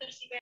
terus juga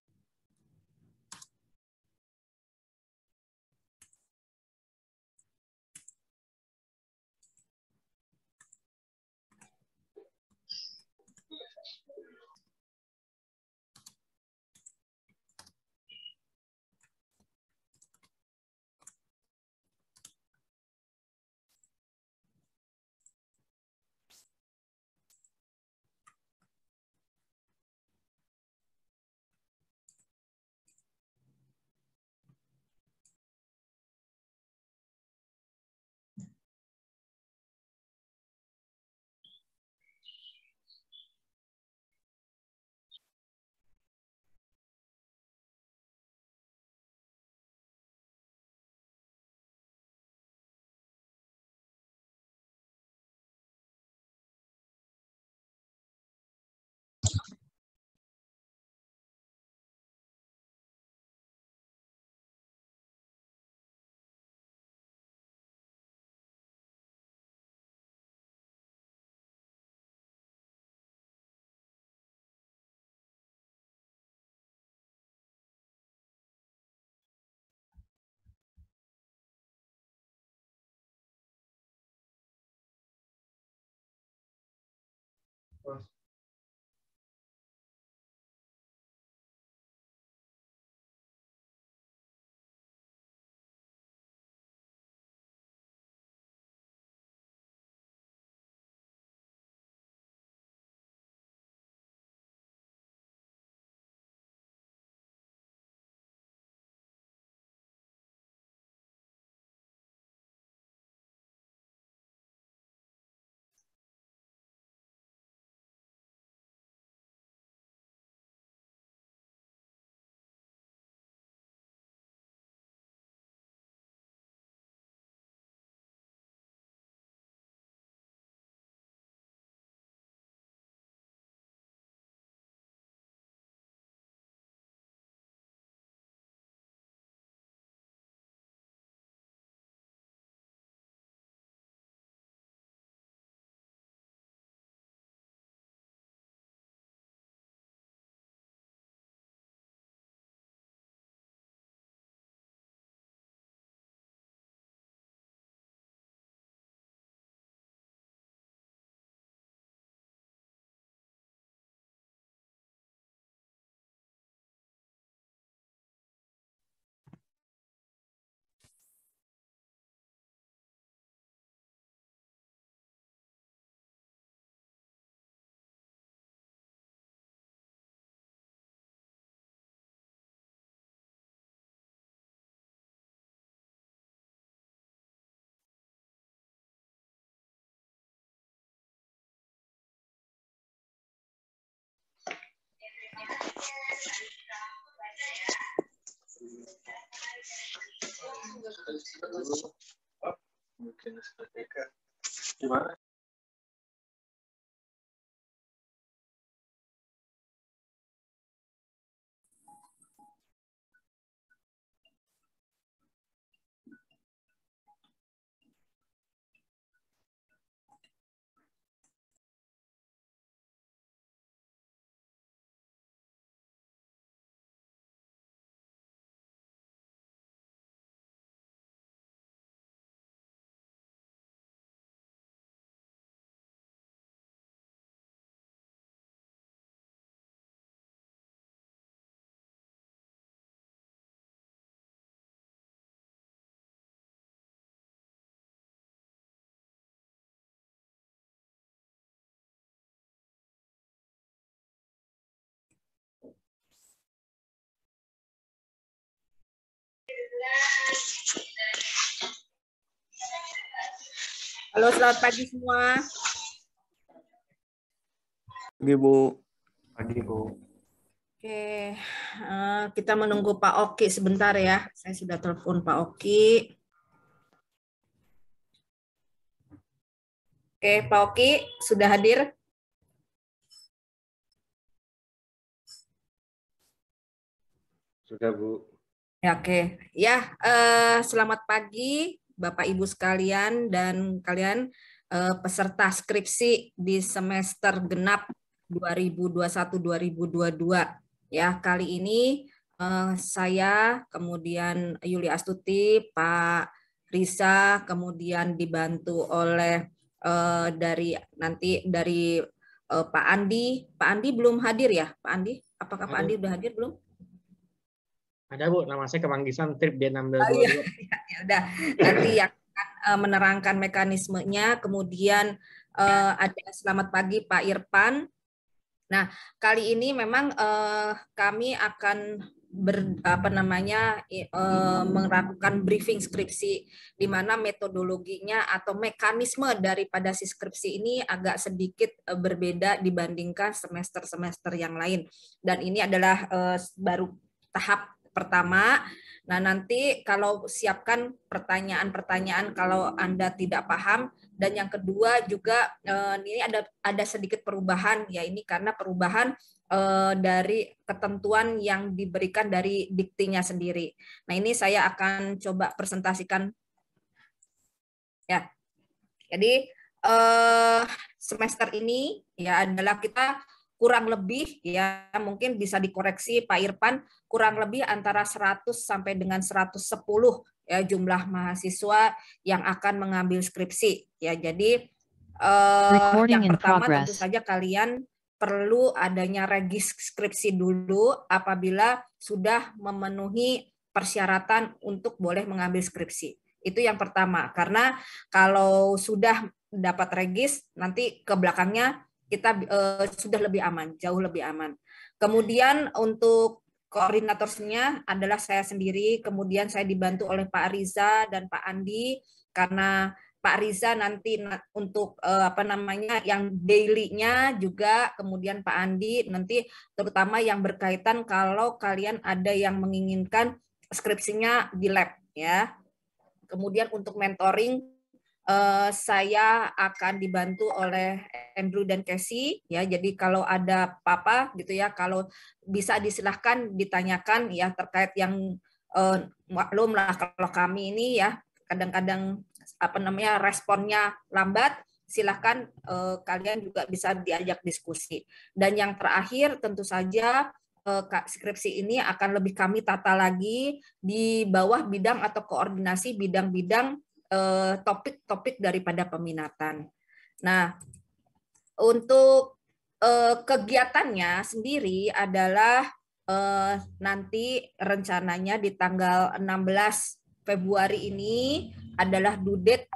for us. ¿Qué Halo, selamat pagi semua. Pagi, Bu. Pagi, Bu. Oke, eh, kita menunggu Pak Oki sebentar ya. Saya sudah telepon Pak Oki. Oke, Pak Oki sudah hadir? Sudah, Bu. Ya, oke. Ya, uh, selamat pagi Bapak Ibu sekalian dan kalian uh, peserta skripsi di semester genap 2021-2022. Ya, kali ini uh, saya kemudian Yuli Astuti, Pak Risa, kemudian dibantu oleh uh, dari nanti dari uh, Pak Andi. Pak Andi belum hadir ya, Pak Andi? Apakah Pak Andi sudah hadir belum? Ada Bu, nama saya kemanggisan trip D622. Oh, iya, iya, ya, udah. Nanti yang akan eh, menerangkan mekanismenya, kemudian eh, ada selamat pagi Pak Irfan. Nah, kali ini memang eh, kami akan ber, apa namanya e, melakukan briefing skripsi di mana metodologinya atau mekanisme daripada si skripsi ini agak sedikit eh, berbeda dibandingkan semester-semester yang lain dan ini adalah baru tahap pertama. Nah, nanti kalau siapkan pertanyaan-pertanyaan kalau Anda tidak paham dan yang kedua juga eh, ini ada ada sedikit perubahan ya ini karena perubahan eh, dari ketentuan yang diberikan dari diktinya sendiri. Nah, ini saya akan coba presentasikan ya. Jadi eh, semester ini ya adalah kita kurang lebih ya mungkin bisa dikoreksi Pak Irfan kurang lebih antara 100 sampai dengan 110 ya jumlah mahasiswa yang akan mengambil skripsi ya jadi eh, yang pertama tentu saja kalian perlu adanya regis skripsi dulu apabila sudah memenuhi persyaratan untuk boleh mengambil skripsi itu yang pertama karena kalau sudah dapat regis nanti ke belakangnya kita uh, sudah lebih aman, jauh lebih aman. Kemudian untuk koordinatornya adalah saya sendiri, kemudian saya dibantu oleh Pak Riza dan Pak Andi karena Pak Riza nanti untuk uh, apa namanya yang daily-nya juga kemudian Pak Andi nanti terutama yang berkaitan kalau kalian ada yang menginginkan skripsinya di lab ya. Kemudian untuk mentoring uh, saya akan dibantu oleh Andrew dan Casey ya. Jadi kalau ada apa gitu ya, kalau bisa disilahkan ditanyakan ya terkait yang uh, maklum lah kalau kami ini ya kadang-kadang apa namanya responnya lambat silahkan uh, kalian juga bisa diajak diskusi dan yang terakhir tentu saja skripsi ini akan lebih kami tata lagi di bawah bidang atau koordinasi bidang-bidang Eh, topik-topik daripada peminatan. Nah, untuk eh, kegiatannya sendiri adalah eh, nanti rencananya di tanggal 16 Februari ini adalah dudet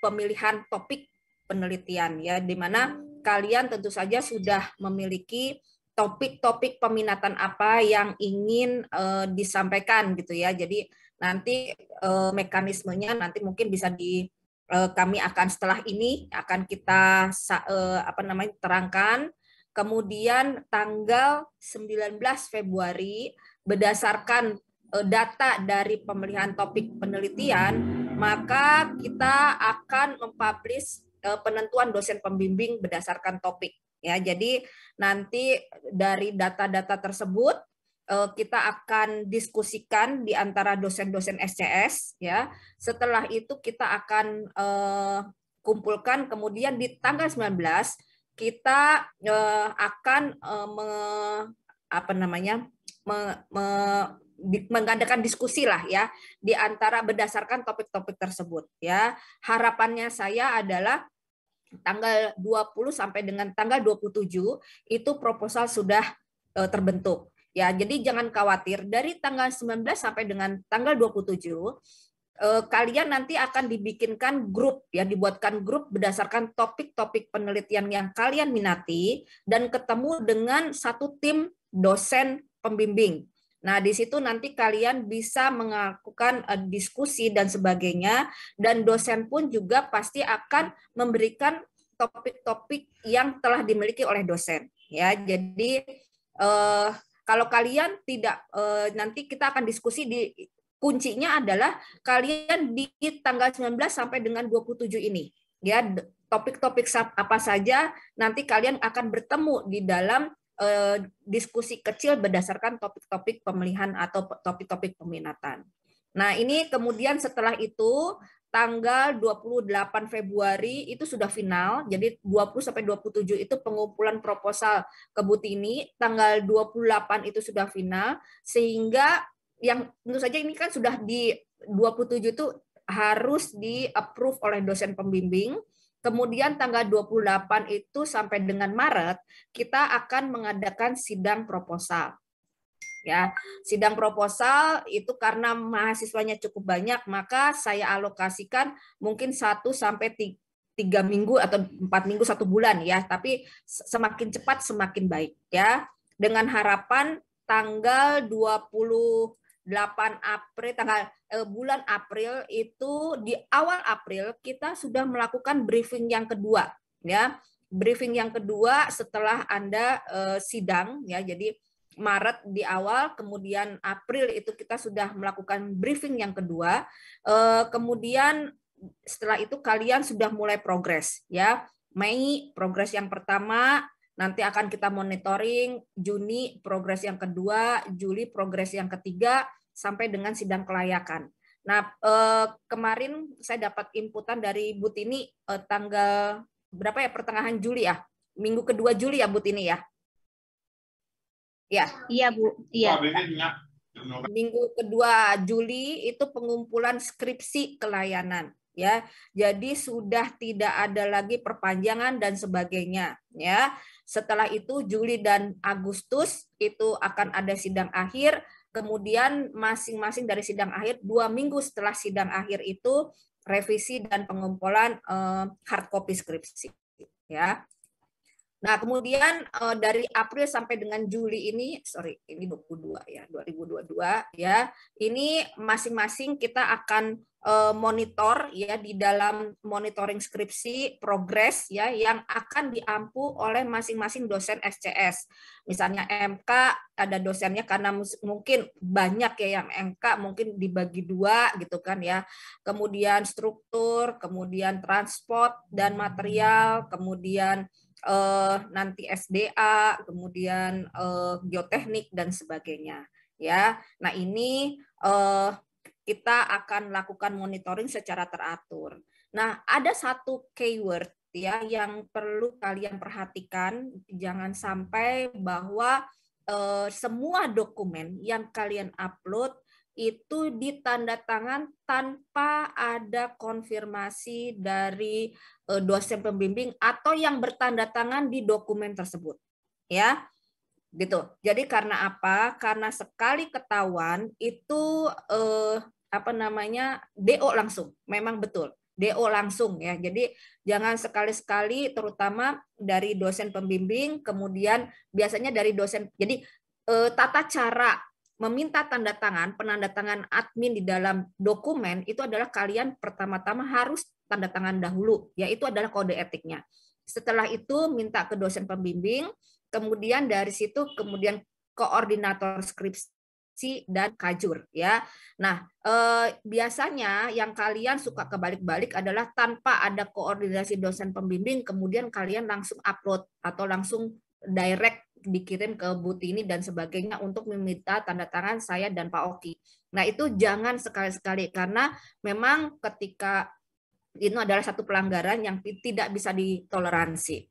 pemilihan topik penelitian ya di mana kalian tentu saja sudah memiliki topik-topik peminatan apa yang ingin uh, disampaikan gitu ya. Jadi Nanti eh, mekanismenya nanti mungkin bisa di eh, kami akan setelah ini akan kita eh, apa namanya terangkan. Kemudian tanggal 19 Februari berdasarkan data dari pemilihan topik penelitian, maka kita akan mempublish penentuan dosen pembimbing berdasarkan topik. Ya, jadi nanti dari data-data tersebut Eh, kita akan diskusikan di antara dosen-dosen SCS ya. Setelah itu kita akan uh, kumpulkan kemudian di tanggal 19 kita uh, akan uh, me, apa namanya? Me, me, mengadakan diskusi lah ya di antara berdasarkan topik-topik tersebut ya. Harapannya saya adalah tanggal 20 sampai dengan tanggal 27 itu proposal sudah terbentuk Ya, jadi jangan khawatir dari tanggal 19 sampai dengan tanggal 27 eh, kalian nanti akan dibikinkan grup ya dibuatkan grup berdasarkan topik-topik penelitian yang kalian minati dan ketemu dengan satu tim dosen pembimbing. Nah, di situ nanti kalian bisa melakukan eh, diskusi dan sebagainya dan dosen pun juga pasti akan memberikan topik-topik yang telah dimiliki oleh dosen ya. Jadi eh, kalau kalian tidak eh, nanti kita akan diskusi di kuncinya adalah kalian di tanggal 19 sampai dengan 27 ini ya topik-topik apa saja nanti kalian akan bertemu di dalam eh, diskusi kecil berdasarkan topik-topik pemilihan atau topik-topik peminatan. Nah, ini kemudian setelah itu tanggal 28 Februari itu sudah final. Jadi 20 sampai 27 itu pengumpulan proposal ke Butini, tanggal 28 itu sudah final sehingga yang tentu saja ini kan sudah di 27 itu harus di approve oleh dosen pembimbing. Kemudian tanggal 28 itu sampai dengan Maret kita akan mengadakan sidang proposal ya sidang proposal itu karena mahasiswanya cukup banyak maka saya alokasikan mungkin satu sampai tiga minggu atau empat minggu satu bulan ya tapi semakin cepat semakin baik ya dengan harapan tanggal 28 April tanggal eh, bulan April itu di awal April kita sudah melakukan briefing yang kedua ya briefing yang kedua setelah Anda eh, sidang ya jadi Maret di awal, kemudian April itu kita sudah melakukan briefing yang kedua, eh, kemudian setelah itu kalian sudah mulai progres ya. Mei progres yang pertama, nanti akan kita monitoring, Juni progres yang kedua, Juli progres yang ketiga sampai dengan sidang kelayakan. Nah, eh, kemarin saya dapat inputan dari Butini eh, tanggal berapa ya pertengahan Juli ya? Minggu kedua Juli ya Butini ya? Ya, iya Bu. Iya. Minggu kedua Juli itu pengumpulan skripsi kelayanan ya. Jadi sudah tidak ada lagi perpanjangan dan sebagainya ya. Setelah itu Juli dan Agustus itu akan ada sidang akhir, kemudian masing-masing dari sidang akhir dua minggu setelah sidang akhir itu revisi dan pengumpulan eh, hard copy skripsi ya. Nah, kemudian uh, dari April sampai dengan Juli ini, sorry, ini 22 ya, 2022 ya. Ini masing-masing kita akan uh, monitor ya di dalam monitoring skripsi progres ya yang akan diampu oleh masing-masing dosen SCS. Misalnya MK ada dosennya karena mungkin banyak ya yang MK mungkin dibagi dua gitu kan ya. Kemudian struktur, kemudian transport dan material, kemudian eh, nanti SDA, kemudian eh, geoteknik dan sebagainya. Ya, nah ini eh, kita akan lakukan monitoring secara teratur. Nah, ada satu keyword ya yang perlu kalian perhatikan, jangan sampai bahwa eh, semua dokumen yang kalian upload itu ditandatangan tanpa ada konfirmasi dari e, dosen pembimbing atau yang bertanda tangan di dokumen tersebut. Ya. Gitu. Jadi karena apa? Karena sekali ketahuan itu eh, apa namanya? DO langsung. Memang betul. DO langsung ya. Jadi jangan sekali-sekali terutama dari dosen pembimbing kemudian biasanya dari dosen. Jadi e, tata cara meminta tanda tangan, penanda tangan admin di dalam dokumen itu adalah kalian pertama-tama harus tanda tangan dahulu, yaitu adalah kode etiknya. Setelah itu minta ke dosen pembimbing, kemudian dari situ kemudian koordinator skripsi dan kajur ya. Nah, eh, biasanya yang kalian suka kebalik-balik adalah tanpa ada koordinasi dosen pembimbing kemudian kalian langsung upload atau langsung direct dikirim ke Butini dan sebagainya untuk meminta tanda tangan saya dan Pak Oki. Nah itu jangan sekali-sekali karena memang ketika itu adalah satu pelanggaran yang tidak bisa ditoleransi.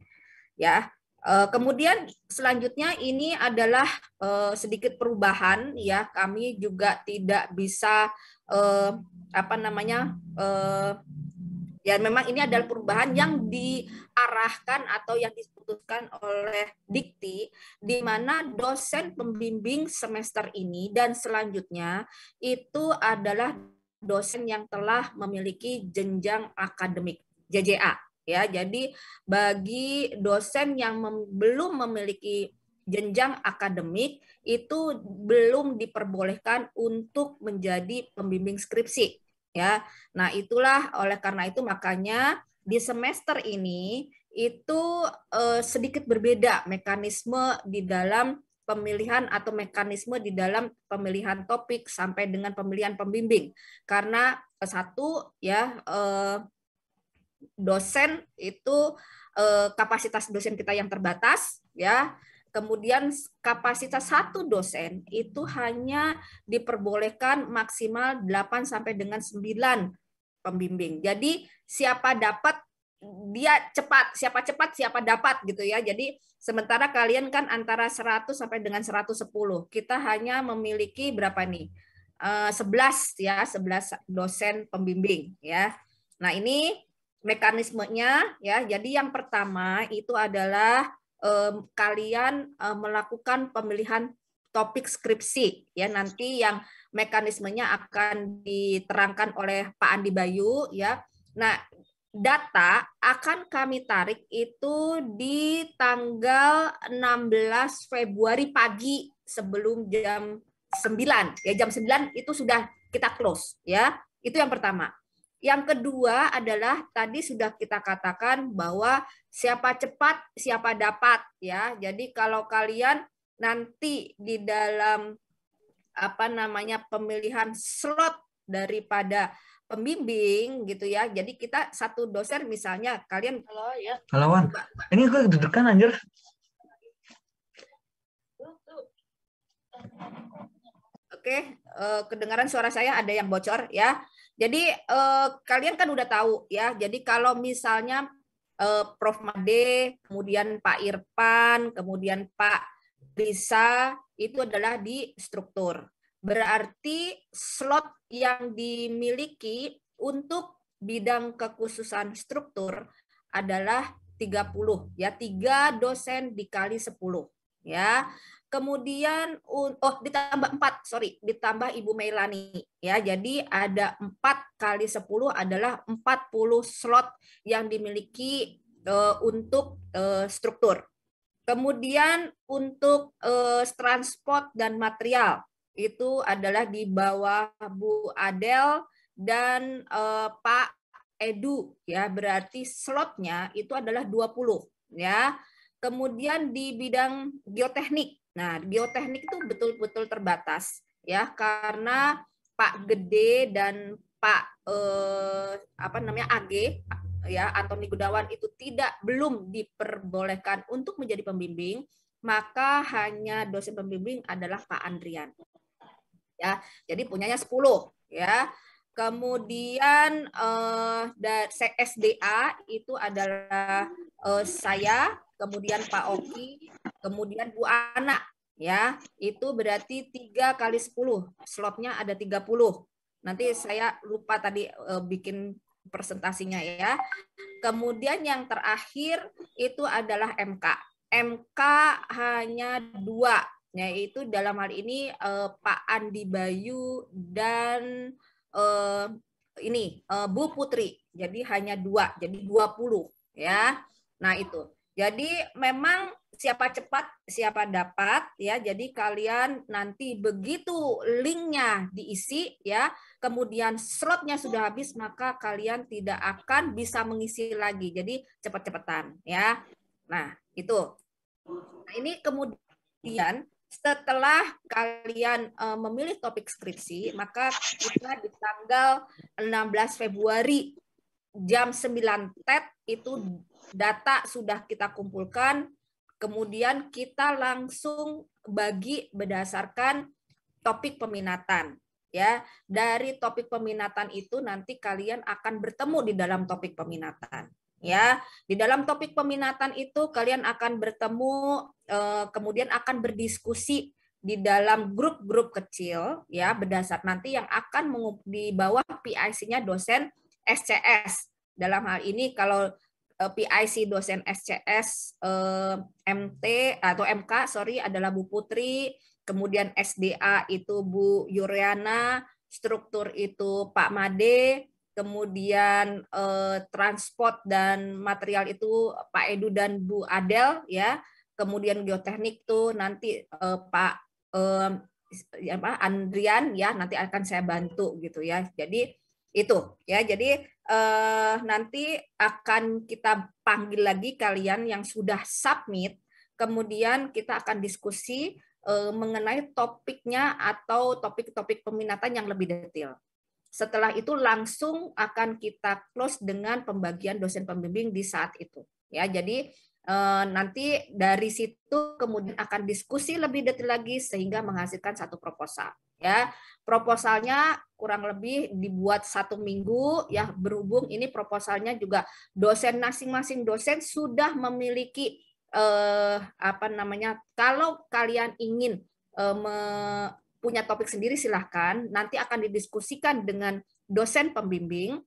Ya, eh, kemudian selanjutnya ini adalah eh, sedikit perubahan ya kami juga tidak bisa eh, apa namanya Ya memang ini adalah perubahan yang diarahkan atau yang diputuskan oleh Dikti di mana dosen pembimbing semester ini dan selanjutnya itu adalah dosen yang telah memiliki jenjang akademik JJA ya. Jadi bagi dosen yang mem belum memiliki jenjang akademik itu belum diperbolehkan untuk menjadi pembimbing skripsi ya. Nah, itulah oleh karena itu makanya di semester ini itu eh, sedikit berbeda mekanisme di dalam pemilihan atau mekanisme di dalam pemilihan topik sampai dengan pemilihan pembimbing karena eh, satu ya eh, dosen itu eh, kapasitas dosen kita yang terbatas ya Kemudian kapasitas satu dosen itu hanya diperbolehkan maksimal 8 sampai dengan 9 pembimbing. Jadi siapa dapat dia cepat, siapa cepat siapa dapat gitu ya. Jadi sementara kalian kan antara 100 sampai dengan 110. Kita hanya memiliki berapa nih? 11 eh, ya, 11 dosen pembimbing ya. Nah, ini mekanismenya ya. Jadi yang pertama itu adalah um, kalian um, melakukan pemilihan topik skripsi ya nanti yang mekanismenya akan diterangkan oleh Pak Andi Bayu ya. Nah, data akan kami tarik itu di tanggal 16 Februari pagi sebelum jam 9. Ya jam 9 itu sudah kita close ya. Itu yang pertama. Yang kedua adalah tadi sudah kita katakan bahwa siapa cepat siapa dapat ya. Jadi kalau kalian nanti di dalam apa namanya pemilihan slot daripada pembimbing gitu ya. Jadi kita satu dosen misalnya kalian Halo ya. Halo Wan. Ini gue kedudukan anjir. Oke, okay, eh, kedengaran suara saya ada yang bocor ya. Jadi eh, kalian kan udah tahu ya. Jadi kalau misalnya eh, Prof Made, kemudian Pak Irfan, kemudian Pak Lisa itu adalah di struktur. Berarti slot yang dimiliki untuk bidang kekhususan struktur adalah 30 ya, 3 dosen dikali 10 ya. Kemudian oh ditambah 4, sorry, ditambah Ibu Melani ya. Jadi ada 4 kali 10 adalah 40 slot yang dimiliki uh, untuk uh, struktur. Kemudian untuk uh, transport dan material itu adalah di bawah Bu Adel dan uh, Pak Edu ya berarti slotnya itu adalah 20 ya. Kemudian di bidang geoteknik. Nah, geoteknik itu betul-betul terbatas ya karena Pak Gede dan Pak eh, apa namanya AG ya Antoni Gudawan itu tidak belum diperbolehkan untuk menjadi pembimbing, maka hanya dosen pembimbing adalah Pak Andrian. Ya, jadi punyanya 10 ya. Kemudian eh, dari SDA itu adalah eh, saya kemudian Pak Oki, kemudian Bu Ana ya. Itu berarti 3 kali 10. Slotnya ada 30. Nanti saya lupa tadi e, bikin presentasinya ya. Kemudian yang terakhir itu adalah MK. MK hanya dua, yaitu dalam hal ini e, Pak Andi Bayu dan e, ini e, Bu Putri. Jadi hanya dua, jadi 20 ya. Nah itu. Jadi memang siapa cepat siapa dapat ya. Jadi kalian nanti begitu linknya diisi ya, kemudian slotnya sudah habis maka kalian tidak akan bisa mengisi lagi. Jadi cepat-cepatan ya. Nah itu. Nah, ini kemudian setelah kalian eh, memilih topik skripsi, maka kita di tanggal 16 Februari jam 9 TET itu data sudah kita kumpulkan, kemudian kita langsung bagi berdasarkan topik peminatan ya. Dari topik peminatan itu nanti kalian akan bertemu di dalam topik peminatan ya. Di dalam topik peminatan itu kalian akan bertemu eh, kemudian akan berdiskusi di dalam grup-grup kecil ya berdasar nanti yang akan di bawah PIC-nya dosen SCS. Dalam hal ini kalau Eh, PIC dosen SCS eh, MT atau MK sorry adalah Bu Putri, kemudian SDA itu Bu Yuriana, struktur itu Pak Made, kemudian eh, transport dan material itu Pak Edu dan Bu Adel ya, kemudian geoteknik tuh nanti Pak ya Andrian ya nanti akan saya bantu gitu ya. Jadi itu ya jadi eh, nanti akan kita panggil lagi kalian yang sudah submit kemudian kita akan diskusi eh, mengenai topiknya atau topik-topik peminatan yang lebih detail setelah itu langsung akan kita close dengan pembagian dosen pembimbing di saat itu ya jadi eh, nanti dari situ kemudian akan diskusi lebih detail lagi sehingga menghasilkan satu proposal ya proposalnya kurang lebih dibuat satu minggu ya berhubung ini proposalnya juga dosen masing-masing dosen sudah memiliki eh, apa namanya kalau kalian ingin eh, me, punya topik sendiri silahkan nanti akan didiskusikan dengan dosen pembimbing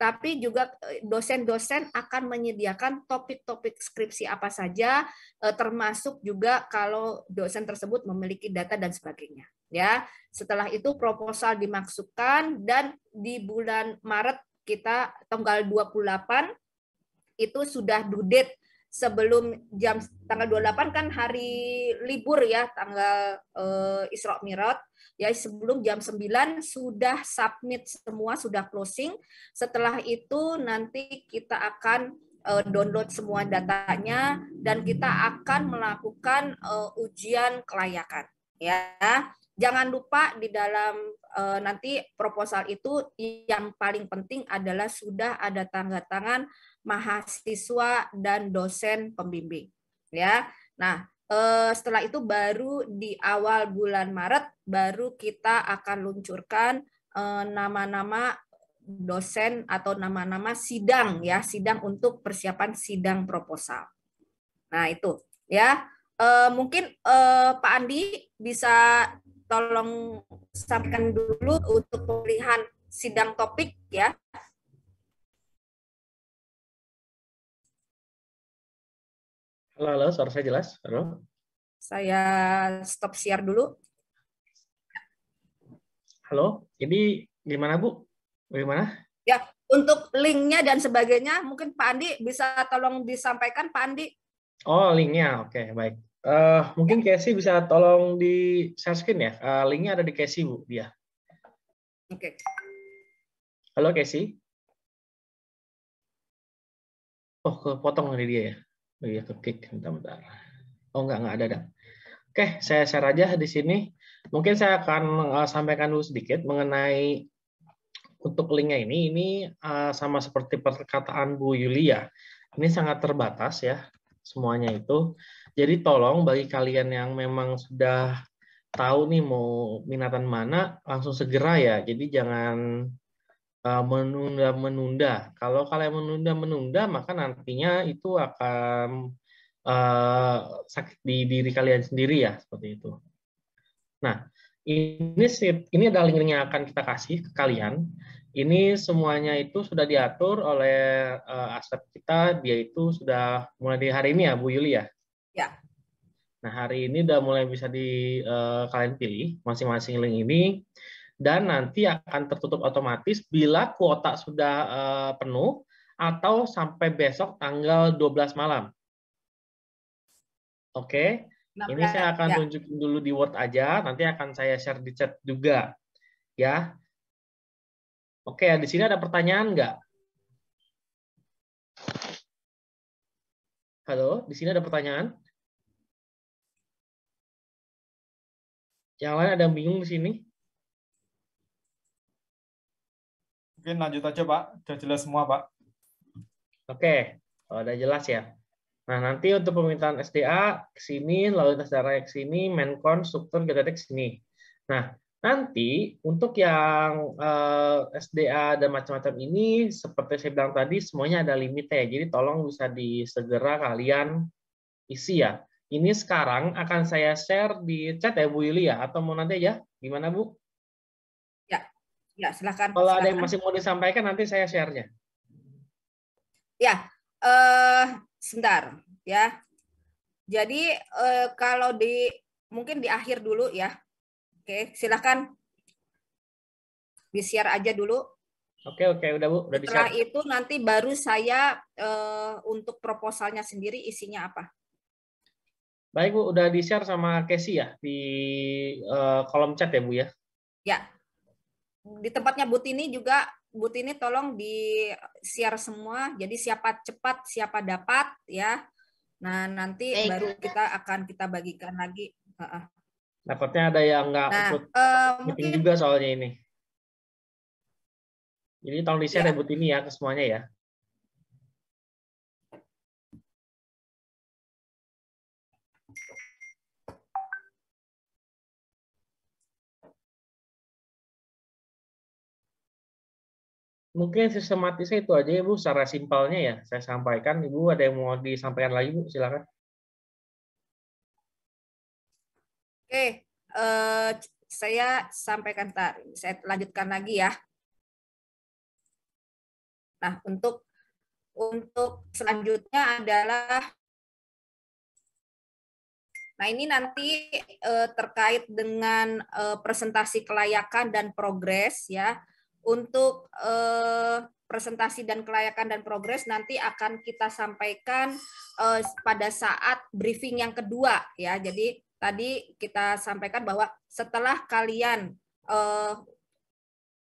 tapi juga eh, dosen-dosen akan menyediakan topik-topik skripsi apa saja eh, termasuk juga kalau dosen tersebut memiliki data dan sebagainya ya. Setelah itu proposal dimasukkan dan di bulan Maret kita tanggal 28 itu sudah due date sebelum jam tanggal 28 kan hari libur ya tanggal eh, Isra Mi'raj ya sebelum jam 9 sudah submit semua sudah closing setelah itu nanti kita akan uh, download semua datanya dan kita akan melakukan uh, ujian kelayakan ya jangan lupa di dalam e, nanti proposal itu yang paling penting adalah sudah ada tanda tangan mahasiswa dan dosen pembimbing ya. Nah, e, setelah itu baru di awal bulan Maret baru kita akan luncurkan nama eh, nama-nama dosen atau nama-nama sidang ya, sidang untuk persiapan sidang proposal. Nah, itu ya. Uh, mungkin uh, Pak Andi bisa tolong sampaikan dulu untuk pemilihan sidang topik ya. Halo, halo, suara saya jelas. Halo. Saya stop share dulu. Halo, jadi gimana Bu? Bagaimana? Ya, untuk linknya dan sebagainya, mungkin Pak Andi bisa tolong disampaikan Pak Andi. Oh, linknya, oke, okay, baik. Uh, mungkin Casey bisa tolong di share screen ya. Uh, linknya ada di Casey Bu, dia. Oke. Okay. Halo Casey. Oh, kepotong dari dia ya. Oh iya, kekik. Bentar-bentar. Oh enggak, enggak ada. ada. Oke, saya share aja di sini. Mungkin saya akan uh, sampaikan dulu sedikit mengenai untuk linknya ini. Ini uh, sama seperti perkataan Bu Yulia. Ini sangat terbatas ya semuanya itu. Jadi tolong bagi kalian yang memang sudah tahu nih mau minatan mana, langsung segera ya. Jadi jangan eh, menunda-menunda. Kalau kalian menunda-menunda, maka nantinya itu akan uh, sakit di diri kalian sendiri ya, seperti itu. Nah, ini ini adalah link yang akan kita kasih ke kalian. Ini semuanya itu sudah diatur oleh uh, aset kita, dia itu sudah mulai di hari ini ya, Bu Yuli ya? Ya. Nah, hari ini sudah mulai bisa di uh, kalian pilih masing-masing link ini dan nanti akan tertutup otomatis bila kuota sudah uh, penuh atau sampai besok tanggal 12 malam. Oke, okay? ini saya akan ya. tunjukin dulu di Word aja, nanti akan saya share di chat juga. Ya. Oke, di sini ada pertanyaan nggak? Halo, di sini ada pertanyaan? Yang lain ada yang bingung di sini? Mungkin lanjut aja, Pak. Sudah jelas semua, Pak. Oke, oh, udah jelas ya. Nah, nanti untuk permintaan SDA ke sini, lalu lintas darah ke sini, menkon, struktur, geodetik ke sini. Nah, Nanti untuk yang uh, eh, SDA dan macam-macam ini, seperti saya bilang tadi, semuanya ada limitnya. Jadi tolong bisa disegera kalian isi ya. Ini sekarang akan saya share di chat ya Bu Yuli ya? atau mau nanti ya? Gimana Bu? Ya, ya silakan. Kalau silakan. ada yang masih mau disampaikan nanti saya share-nya. Ya, uh, sebentar ya. Jadi uh, kalau di mungkin di akhir dulu ya Oke, silahkan di share aja dulu. Oke oke udah bu udah Setelah itu nanti baru saya uh, untuk proposalnya sendiri isinya apa? Baik bu udah di share sama Casey ya di uh, kolom chat ya bu ya? Ya di tempatnya Butini juga Butini tolong di share semua jadi siapa cepat siapa dapat ya. Nah nanti Baik. baru kita akan kita bagikan lagi. Uh -uh. Takutnya ada yang nggak nah, ikut um, meeting mungkin... juga soalnya ini. Jadi tolong di-share ya. ya ya ke semuanya ya. Mungkin sistematisnya itu aja ya Bu, secara simpelnya ya. Saya sampaikan, Ibu ada yang mau disampaikan lagi Bu, silakan. Oke, uh, saya sampaikan tar, saya lanjutkan lagi ya. Nah, untuk untuk selanjutnya adalah Nah, ini nanti uh, terkait dengan uh, presentasi kelayakan dan progres ya. Untuk uh, presentasi dan kelayakan dan progres nanti akan kita sampaikan uh, pada saat briefing yang kedua ya. Jadi tadi kita sampaikan bahwa setelah kalian uh,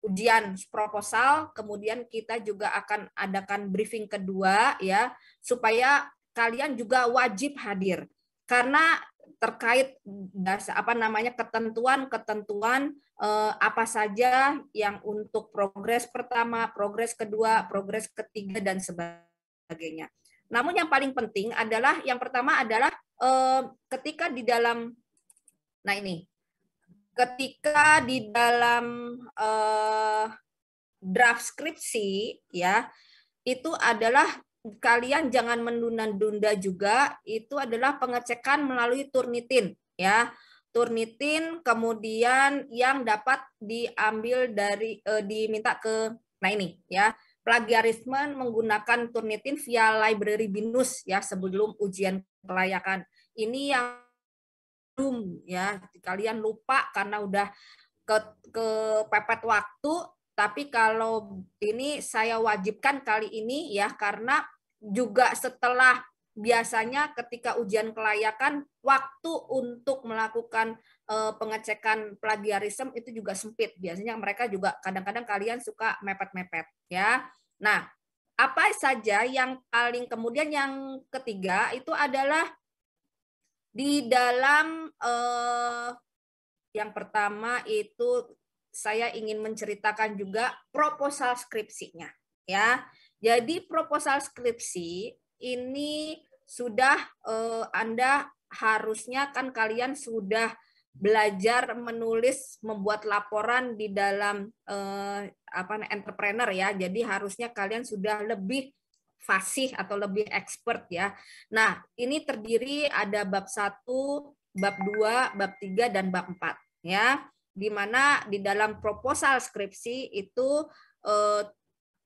ujian proposal, kemudian kita juga akan adakan briefing kedua ya supaya kalian juga wajib hadir karena terkait dasar apa namanya ketentuan-ketentuan eh, apa saja yang untuk progres pertama, progres kedua, progres ketiga dan sebagainya. Namun yang paling penting adalah yang pertama adalah ketika di dalam nah ini ketika di dalam eh, draft skripsi ya itu adalah kalian jangan menunda-nunda juga itu adalah pengecekan melalui turnitin ya turnitin kemudian yang dapat diambil dari eh, diminta ke nah ini ya plagiarisme menggunakan Turnitin via library BINUS ya sebelum ujian kelayakan. Ini yang belum ya kalian lupa karena udah ke kepepet waktu tapi kalau ini saya wajibkan kali ini ya karena juga setelah biasanya ketika ujian kelayakan waktu untuk melakukan eh, pengecekan plagiarisme itu juga sempit. Biasanya mereka juga kadang-kadang kalian suka mepet-mepet ya. Nah, apa saja yang paling kemudian yang ketiga itu adalah di dalam eh, yang pertama itu saya ingin menceritakan juga proposal skripsinya ya. Jadi proposal skripsi ini sudah eh, Anda harusnya kan kalian sudah belajar menulis, membuat laporan di dalam eh, apa entrepreneur ya. Jadi harusnya kalian sudah lebih fasih atau lebih expert ya. Nah, ini terdiri ada bab 1, bab 2, bab 3 dan bab 4 ya. Di mana di dalam proposal skripsi itu eh,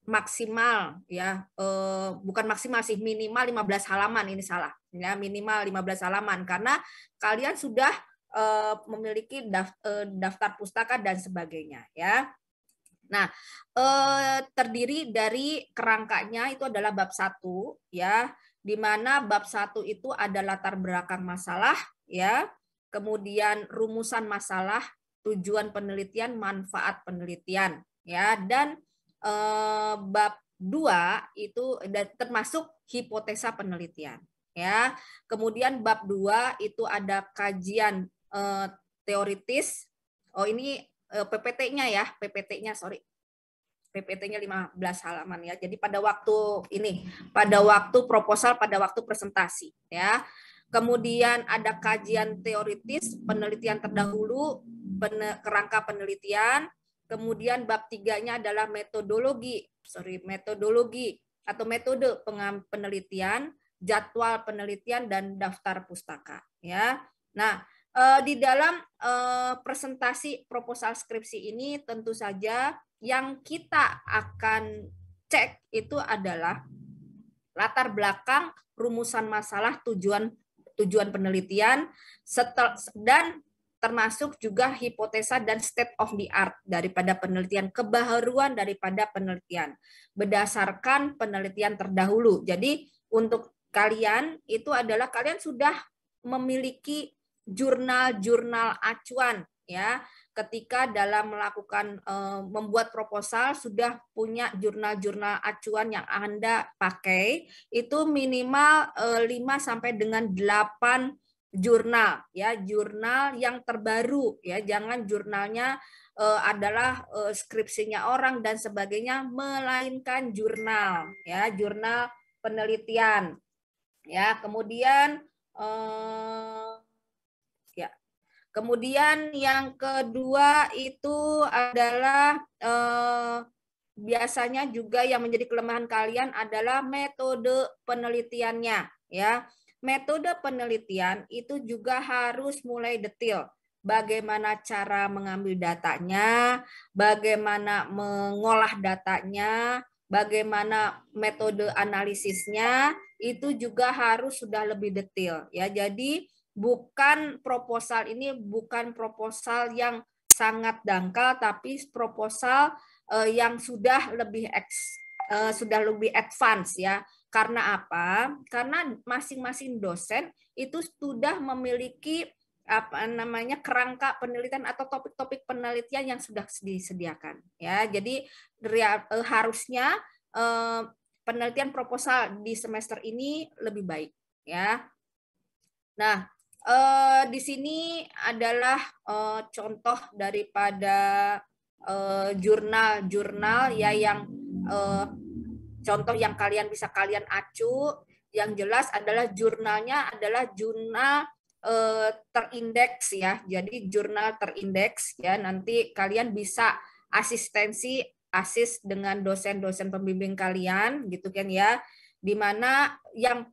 maksimal ya eh, bukan maksimal sih minimal 15 halaman ini salah ya minimal 15 halaman karena kalian sudah eh, memiliki daftar, eh, daftar pustaka dan sebagainya ya. Nah, eh, terdiri dari kerangkanya itu adalah bab satu ya, di mana bab satu itu ada latar belakang masalah ya, kemudian rumusan masalah, tujuan penelitian, manfaat penelitian ya dan Eh, bab 2 itu termasuk hipotesa penelitian ya. Kemudian bab 2 itu ada kajian eh, teoritis. Oh ini eh, PPT-nya ya, PPT-nya sorry. PPT-nya 15 halaman ya. Jadi pada waktu ini, pada waktu proposal, pada waktu presentasi ya. Kemudian ada kajian teoritis, penelitian terdahulu, pen, kerangka penelitian, Kemudian bab tiganya adalah metodologi, sorry, metodologi atau metode penelitian, jadwal penelitian dan daftar pustaka. Ya, nah eh, di dalam eh, presentasi proposal skripsi ini tentu saja yang kita akan cek itu adalah latar belakang rumusan masalah tujuan tujuan penelitian setel, dan termasuk juga hipotesa dan state of the art daripada penelitian, kebaharuan daripada penelitian, berdasarkan penelitian terdahulu. Jadi untuk kalian itu adalah kalian sudah memiliki jurnal-jurnal acuan ya ketika dalam melakukan eh, membuat proposal sudah punya jurnal-jurnal acuan yang Anda pakai itu minimal e, eh, 5 sampai dengan 8 jurnal ya jurnal yang terbaru ya jangan jurnalnya uh, adalah uh, skripsinya orang dan sebagainya melainkan jurnal ya jurnal penelitian ya kemudian uh, ya kemudian yang kedua itu adalah biasanya juga yang menjadi kelemahan kalian adalah metode penelitiannya ya metode penelitian itu juga harus mulai detail. Bagaimana cara mengambil datanya, bagaimana mengolah datanya, bagaimana metode analisisnya, itu juga harus sudah lebih detail Ya, jadi bukan proposal ini bukan proposal yang sangat dangkal, tapi proposal eh, yang sudah lebih ex, eh, sudah lebih advance ya karena apa? Karena masing-masing dosen itu sudah memiliki apa namanya kerangka penelitian atau topik-topik penelitian yang sudah disediakan ya jadi e, harusnya e, penelitian proposal di semester ini lebih baik ya nah e, di sini adalah contoh daripada jurnal-jurnal ya yang Contoh yang kalian bisa kalian acu, yang jelas adalah jurnalnya adalah jurnal eh, terindeks ya. Jadi jurnal terindeks ya. Nanti kalian bisa asistensi asis dengan dosen-dosen pembimbing kalian gitu kan ya. Di mana yang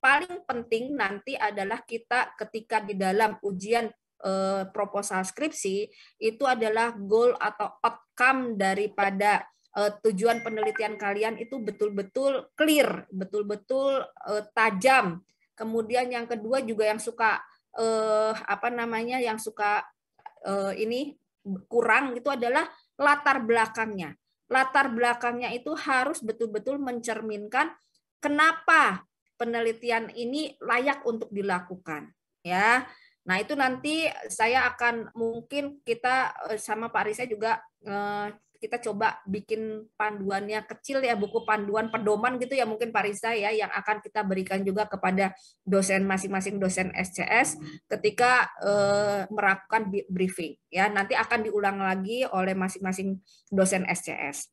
paling penting nanti adalah kita ketika di dalam ujian eh, proposal skripsi itu adalah goal atau outcome daripada uh, tujuan penelitian kalian itu betul-betul clear, betul-betul uh, tajam. Kemudian yang kedua juga yang suka uh, apa namanya yang suka uh, ini kurang itu adalah latar belakangnya. Latar belakangnya itu harus betul-betul mencerminkan kenapa penelitian ini layak untuk dilakukan, ya. Nah, itu nanti saya akan mungkin kita sama Pak Risa juga kita coba bikin panduannya kecil ya buku panduan pedoman gitu ya mungkin Pak Riza ya yang akan kita berikan juga kepada dosen masing-masing dosen SCS ketika eh, melakukan briefing ya nanti akan diulang lagi oleh masing-masing dosen SCS.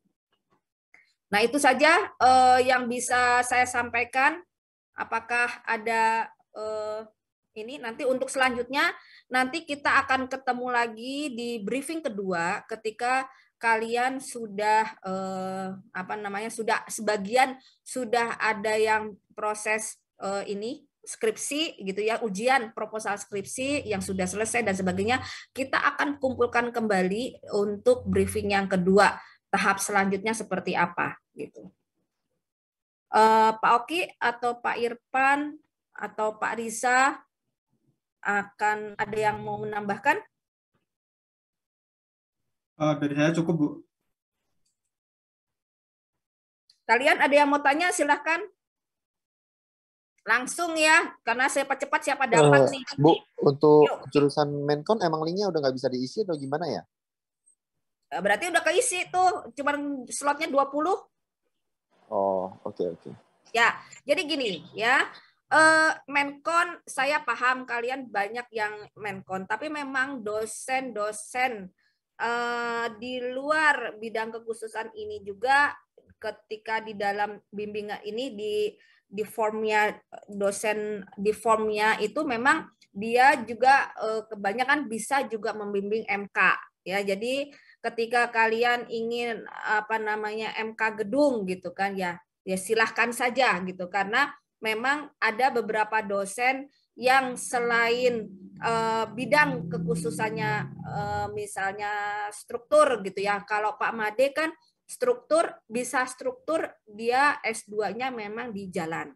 Nah itu saja eh, yang bisa saya sampaikan. Apakah ada eh, ini nanti untuk selanjutnya nanti kita akan ketemu lagi di briefing kedua ketika kalian sudah eh, apa namanya sudah sebagian sudah ada yang proses eh, ini skripsi gitu ya ujian proposal skripsi yang sudah selesai dan sebagainya kita akan kumpulkan kembali untuk briefing yang kedua tahap selanjutnya seperti apa gitu eh, Pak Oki atau Pak Irfan atau Pak Risa akan ada yang mau menambahkan Uh, dari saya cukup, Bu. Kalian ada yang mau tanya? Silahkan. Langsung ya, karena saya cepat siapa eh, dapat uh, nih. Bu, untuk Yuk. jurusan Menkon emang linknya udah nggak bisa diisi atau gimana ya? Eh, berarti udah keisi tuh, cuma slotnya 20. Oh, oke okay, oke. Okay. Ya, jadi gini ya. Uh, menkon saya paham kalian banyak yang menkon, tapi memang dosen-dosen Eh, di luar bidang kekhususan ini juga ketika di dalam bimbingan ini di di formnya dosen di formnya itu memang dia juga uh, kebanyakan bisa juga membimbing MK ya jadi ketika kalian ingin apa namanya MK gedung gitu kan ya ya silahkan saja gitu karena memang ada beberapa dosen yang selain uh, bidang kekhususannya uh, misalnya struktur gitu ya. Kalau Pak Made kan struktur bisa struktur dia S2-nya memang di jalan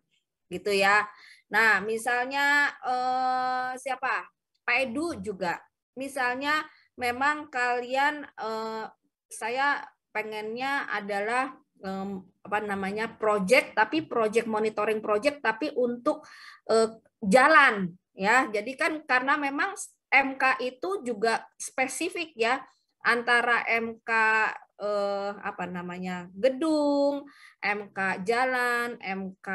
gitu ya. Nah, misalnya eh, siapa? Pak Edu juga. Misalnya memang kalian eh, saya pengennya adalah um, apa namanya project tapi project monitoring project tapi untuk uh, jalan ya jadi kan karena memang MK itu juga spesifik ya antara MK eh, apa namanya gedung MK jalan MK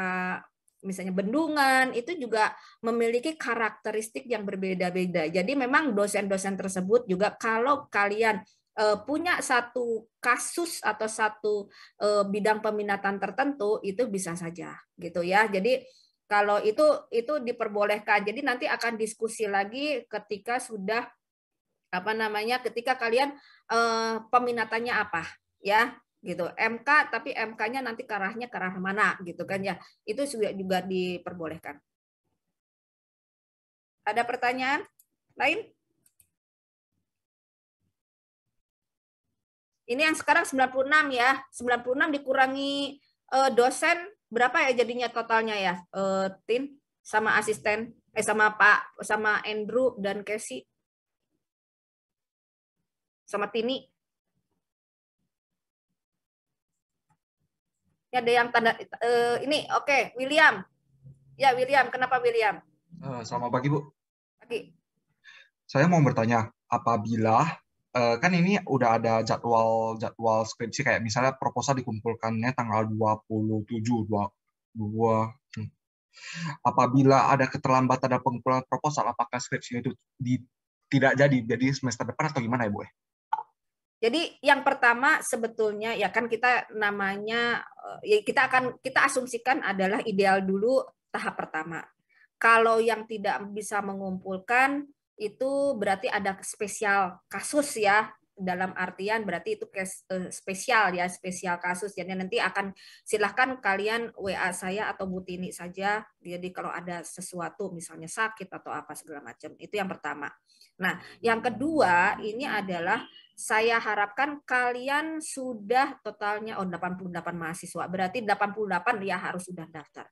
misalnya bendungan itu juga memiliki karakteristik yang berbeda-beda. Jadi memang dosen-dosen tersebut juga kalau kalian Eh, punya satu kasus atau satu eh, bidang peminatan tertentu itu bisa saja gitu ya. Jadi kalau itu itu diperbolehkan. Jadi nanti akan diskusi lagi ketika sudah apa namanya ketika kalian eh, peminatannya apa ya gitu MK tapi MK-nya nanti ke arahnya ke arah mana gitu kan ya itu juga juga diperbolehkan ada pertanyaan lain Ini yang sekarang 96 ya. 96 dikurangi uh, dosen berapa ya jadinya totalnya ya? Uh, Tin sama asisten eh sama Pak sama Andrew dan Casey sama Tini. Ya, ada yang tanda uh, ini oke okay, William. Ya William, kenapa William? Uh, selamat pagi Bu. Pagi. Saya mau bertanya, apabila Eh, kan ini udah ada jadwal jadwal skripsi kayak misalnya proposal dikumpulkannya tanggal 27 dua dua hmm. apabila ada keterlambatan dalam pengumpulan proposal apakah skripsi itu di, tidak jadi jadi semester depan atau gimana ya Bu? Ya? Jadi yang pertama sebetulnya ya kan kita namanya eh, ya kita akan kita asumsikan adalah ideal dulu tahap pertama. Kalau yang tidak bisa mengumpulkan itu berarti ada spesial kasus ya dalam artian berarti itu eh, spesial ya spesial kasus jadi nanti akan silahkan kalian WA saya atau Butini saja jadi kalau ada sesuatu misalnya sakit atau apa segala macam itu yang pertama nah yang kedua ini adalah saya harapkan kalian sudah totalnya oh 88 mahasiswa berarti 88 ya harus sudah daftar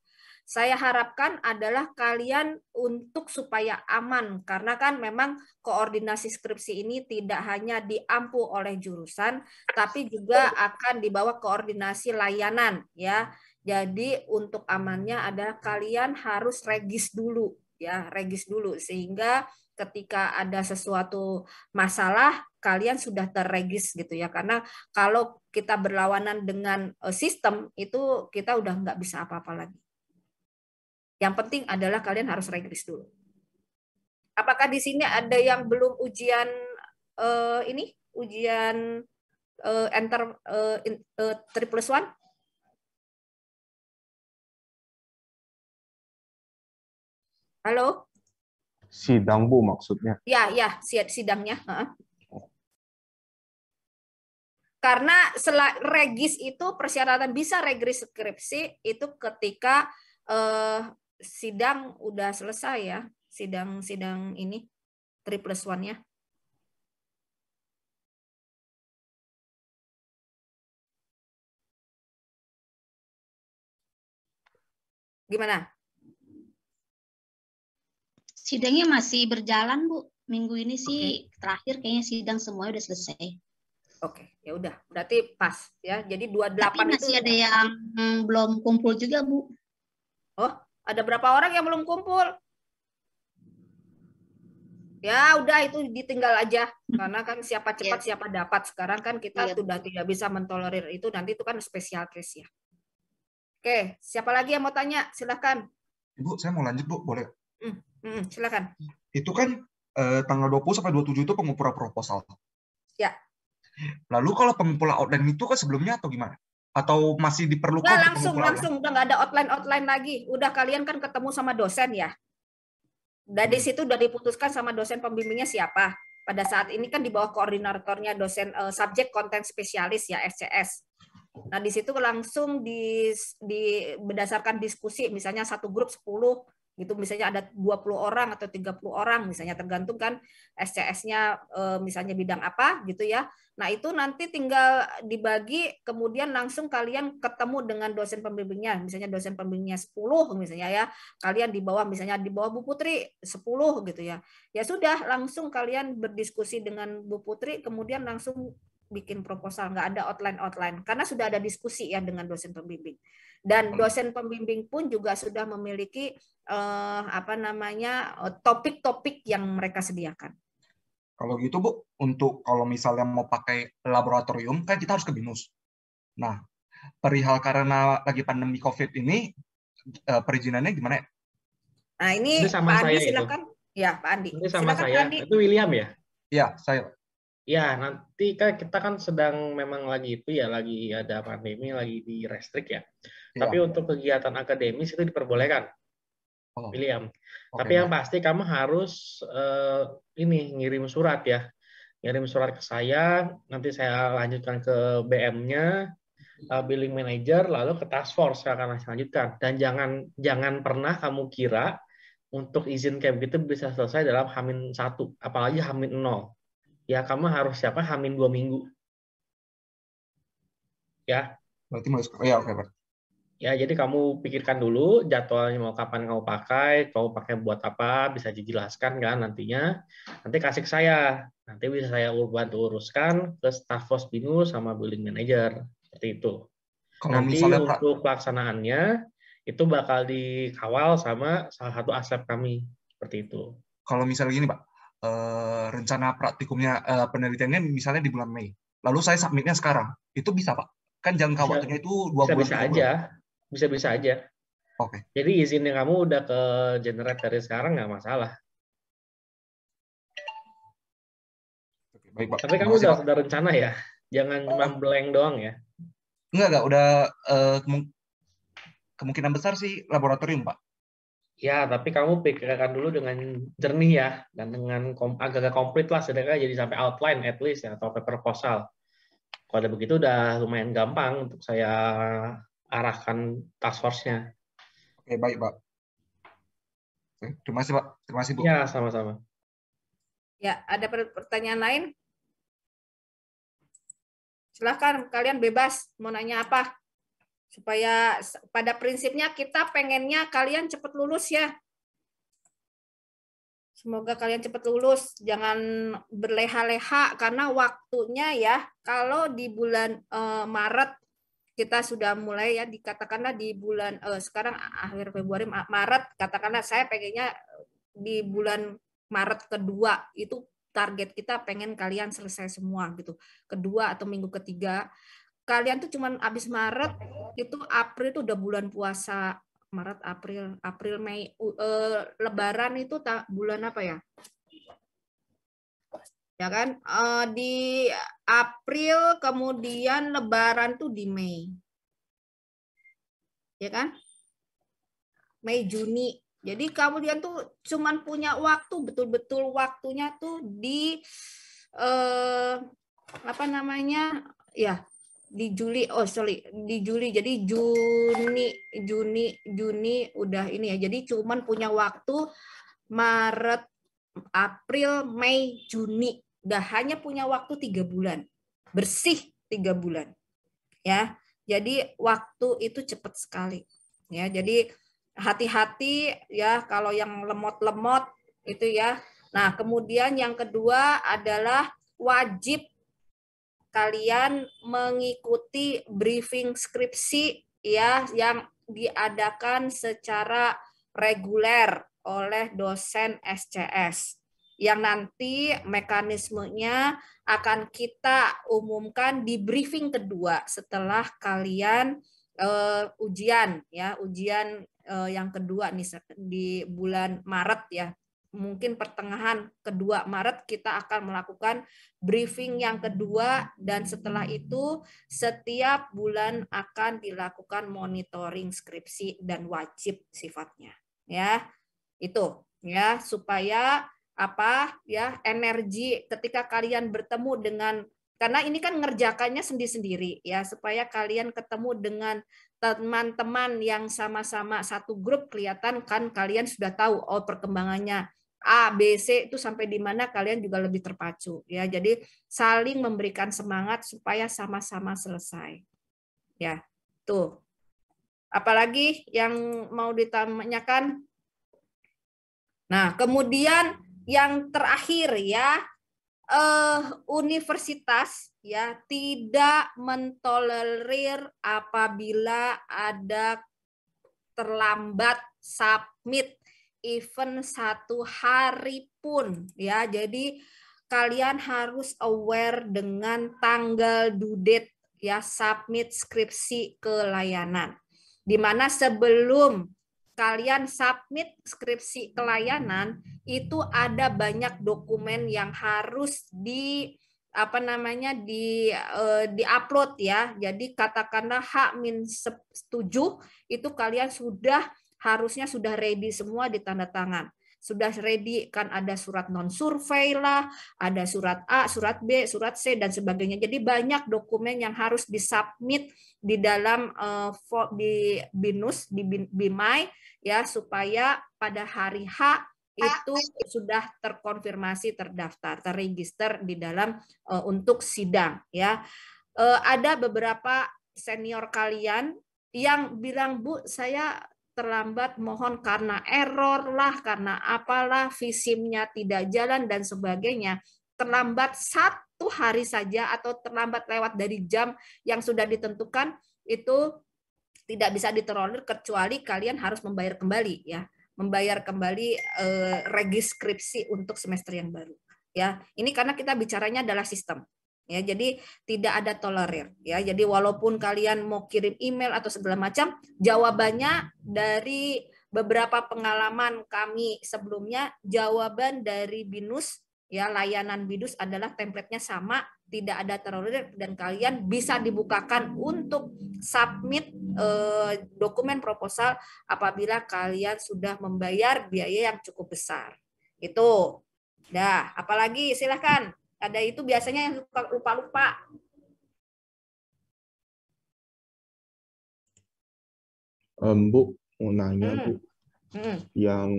saya harapkan adalah kalian untuk supaya aman karena kan memang koordinasi skripsi ini tidak hanya diampu oleh jurusan tapi juga akan dibawa koordinasi layanan ya. Jadi untuk amannya adalah kalian harus regis dulu ya, regis dulu sehingga ketika ada sesuatu masalah kalian sudah terregis gitu ya karena kalau kita berlawanan dengan eh, sistem itu kita udah nggak bisa apa-apa lagi. Yang penting adalah kalian harus reglis dulu. Apakah di sini ada yang belum ujian uh, ini ujian uh, enter uh, eh, uh, triple one? Halo? Sidang Bu maksudnya? Ya, ya, siap sidangnya. Uh -huh. Oh. Karena regis itu persyaratan bisa regis skripsi itu ketika eh, sidang udah selesai ya, sidang-sidang ini triple one ya Gimana? Sidangnya masih berjalan, Bu. Minggu ini sih okay. terakhir kayaknya sidang semuanya udah selesai. Oke, okay, ya udah. Berarti pas ya. Jadi 28 Tapi masih itu... ada yang hmm, belum kumpul juga, Bu. Oh, ada berapa orang yang belum kumpul? Ya udah itu ditinggal aja karena kan siapa iya. cepat yeah. siapa dapat. Sekarang kan kita yeah. sudah tidak bisa mentolerir itu nanti itu kan spesial case ya. Oke, siapa lagi yang mau tanya? Silahkan. Ibu, saya mau lanjut, Bu. Boleh? Mm, mm, silakan. Itu kan eh, tanggal 20 sampai 27 itu pengumpulan proposal. Ya. Lalu kalau pengumpulan outline itu kan sebelumnya atau gimana? atau masih diperlukan? Nah, langsung langsung udah nggak ada outline outline lagi. Udah kalian kan ketemu sama dosen ya. Dari hmm. situ udah diputuskan sama dosen pembimbingnya siapa. Pada saat ini kan di bawah koordinatornya dosen uh, subjek konten spesialis ya SCS. Nah, di situ langsung di, di berdasarkan diskusi misalnya satu grup 10 gitu misalnya ada 20 orang atau 30 orang misalnya tergantung kan SCS-nya eh, misalnya bidang apa gitu ya. Nah, itu nanti tinggal dibagi kemudian langsung kalian ketemu dengan dosen pembimbingnya. Misalnya dosen pembimbingnya 10 misalnya ya. Kalian di bawah misalnya di bawah Bu Putri 10 gitu ya. Ya sudah langsung kalian berdiskusi dengan Bu Putri kemudian langsung bikin proposal, nggak ada outline-outline. Karena sudah ada diskusi ya dengan dosen pembimbing. Dan hmm. dosen pembimbing pun juga sudah memiliki eh, apa namanya topik-topik yang mereka sediakan. Kalau gitu Bu, untuk kalau misalnya mau pakai laboratorium, kan kita harus ke BINUS. Nah, perihal karena lagi pandemi COVID ini, eh, perizinannya gimana ya? Nah ini, ini sama Pak Andi silakan. Itu. Ya Pak Andi. ini sama silakan, saya. Pak Andi. Itu William ya? ya saya. Ya, nanti kan kita kan sedang memang lagi itu ya, lagi ada pandemi, lagi di restrik ya. ya. Tapi untuk kegiatan akademis itu diperbolehkan, oh. William. Okay. Tapi yang pasti kamu harus uh, ini ngirim surat ya, ngirim surat ke saya. Nanti saya lanjutkan ke BM-nya, uh, eh, billing manager, lalu ke task force saya akan lanjutkan. Dan jangan jangan pernah kamu kira untuk izin camp itu bisa selesai dalam hamin satu, apalagi hamin nol ya kamu harus siapa hamin dua minggu ya berarti mau oh, ya oke okay, ya jadi kamu pikirkan dulu jadwalnya mau kapan kamu pakai kamu pakai buat apa bisa dijelaskan kan nantinya nanti kasih ke saya nanti bisa saya bantu uruskan ke staff pos binu sama building manager seperti itu Kalau nanti misalnya, untuk pelaksanaannya itu bakal dikawal sama salah satu asap kami seperti itu kalau misalnya gini pak uh, rencana praktikumnya uh, penelitiannya misalnya di bulan Mei. Lalu saya submitnya sekarang. Itu bisa, Pak? Kan jangka bisa, waktunya itu dua bisa, bulan. Bisa aja. Bisa-bisa aja. Oke. Okay. Jadi izinnya kamu udah ke generate dari sekarang nggak masalah. Oke, Baik, Pak. Tapi kamu sudah udah, rencana ya? Jangan oh. cuma blank doang ya? Enggak, enggak. Udah uh, kemungkinan besar sih laboratorium, Pak. Ya, tapi kamu pikirkan dulu dengan jernih ya, dan dengan kom agak komplit lah, sedangkan jadi sampai outline at least ya, atau paper proposal. Kalau ada begitu udah lumayan gampang untuk saya arahkan task force-nya. Oke, baik Pak. Eh, terima kasih Pak. Terima kasih Bu. Ya, sama-sama. Ya, ada pertanyaan lain? Silahkan, kalian bebas mau nanya apa supaya pada prinsipnya kita pengennya kalian cepat lulus ya. Semoga kalian cepat lulus, jangan berleha-leha karena waktunya ya. Kalau di bulan eh, Maret kita sudah mulai ya dikatakanlah di bulan eh, sekarang akhir Februari Maret katakanlah saya pengennya di bulan Maret kedua itu target kita pengen kalian selesai semua gitu. Kedua atau minggu ketiga kalian tuh cuman abis Maret itu April itu udah bulan puasa Maret April April Mei uh, Lebaran itu bulan apa ya ya kan uh, di April kemudian Lebaran tuh di Mei ya kan Mei Juni jadi kemudian tuh cuman punya waktu betul-betul waktunya tuh di uh, apa namanya ya di Juli oh sorry di Juli jadi Juni Juni Juni udah ini ya jadi cuman punya waktu Maret April Mei Juni udah hanya punya waktu tiga bulan bersih tiga bulan ya jadi waktu itu cepet sekali ya jadi hati-hati ya kalau yang lemot-lemot itu ya nah kemudian yang kedua adalah wajib kalian mengikuti briefing skripsi ya yang diadakan secara reguler oleh dosen SCS yang nanti mekanismenya akan kita umumkan di briefing kedua setelah kalian uh, ujian ya ujian uh, yang kedua nih di bulan Maret ya mungkin pertengahan kedua Maret kita akan melakukan briefing yang kedua dan setelah itu setiap bulan akan dilakukan monitoring skripsi dan wajib sifatnya ya itu ya supaya apa ya energi ketika kalian bertemu dengan karena ini kan ngerjakannya sendiri-sendiri ya supaya kalian ketemu dengan teman-teman yang sama-sama satu grup kelihatan kan kalian sudah tahu oh perkembangannya A, B, C itu sampai di mana kalian juga lebih terpacu ya. Jadi saling memberikan semangat supaya sama-sama selesai. Ya. Tuh. Apalagi yang mau ditanyakan? Nah, kemudian yang terakhir ya, eh universitas ya tidak mentolerir apabila ada terlambat submit event satu hari pun ya. Jadi kalian harus aware dengan tanggal due date ya submit skripsi ke layanan. Di mana sebelum kalian submit skripsi ke layanan itu ada banyak dokumen yang harus di apa namanya di uh, diupload ya. Jadi katakanlah H min 7 itu kalian sudah harusnya sudah ready semua di tanda tangan sudah ready kan ada surat non survei lah, ada surat A, surat B, surat C dan sebagainya. Jadi banyak dokumen yang harus disubmit di dalam uh, di BINUS di BIMAI ya supaya pada hari H itu sudah terkonfirmasi, terdaftar, terregister di dalam uh, untuk sidang ya. Uh, ada beberapa senior kalian yang bilang Bu, saya terlambat mohon karena error lah, karena apalah, visimnya tidak jalan dan sebagainya. Terlambat satu hari saja atau terlambat lewat dari jam yang sudah ditentukan itu tidak bisa diterolir kecuali kalian harus membayar kembali ya, membayar kembali eh, regiskripsi untuk semester yang baru ya. Ini karena kita bicaranya adalah sistem ya jadi tidak ada tolerir ya jadi walaupun kalian mau kirim email atau segala macam jawabannya dari beberapa pengalaman kami sebelumnya jawaban dari binus ya layanan binus adalah templatenya sama tidak ada tolerir dan kalian bisa dibukakan untuk submit eh, dokumen proposal apabila kalian sudah membayar biaya yang cukup besar itu dah apalagi silahkan ada itu biasanya yang lupa-lupa. Um, Bu, mau nanya hmm. Bu, hmm. yang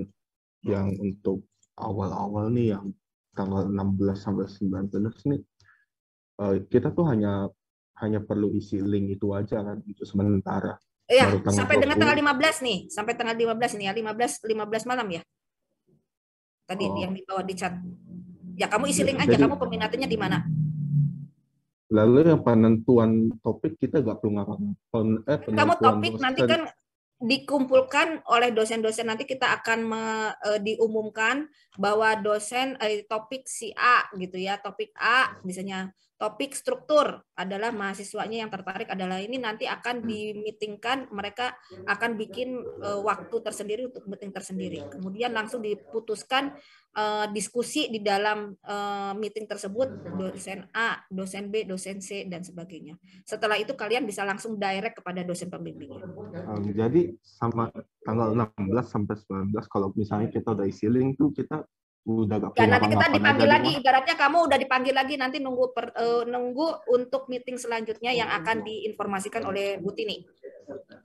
yang untuk awal-awal nih yang tanggal 16 sampai 19 nih uh, kita tuh hanya hanya perlu isi link itu aja kan itu sementara. Iya, sampai 20. dengan tanggal 15 nih, sampai tanggal 15 nih ya, 15 15 malam ya. Tadi oh. yang dibawa di chat Ya kamu isi link aja, Jadi, kamu peminatnya di mana. Lalu yang penentuan topik kita nggak perlu ngapa eh, Kamu topik dosen. nanti kan dikumpulkan oleh dosen-dosen nanti kita akan me, e, diumumkan bahwa dosen e, topik si A gitu ya topik A misalnya topik struktur adalah mahasiswanya yang tertarik adalah ini nanti akan hmm. dimitingkan mereka akan bikin uh, waktu tersendiri untuk meeting tersendiri kemudian langsung diputuskan uh, diskusi di dalam uh, meeting tersebut dosen A dosen B dosen C dan sebagainya setelah itu kalian bisa langsung direct kepada dosen pembimbingnya jadi sama tanggal 16 sampai 19 kalau misalnya kita udah isi link tuh kita udah gak ya, nanti kita dipanggil lagi dimana? ibaratnya kamu udah dipanggil lagi nanti nunggu per, uh, nunggu untuk meeting selanjutnya yang akan diinformasikan oleh Bu Tini.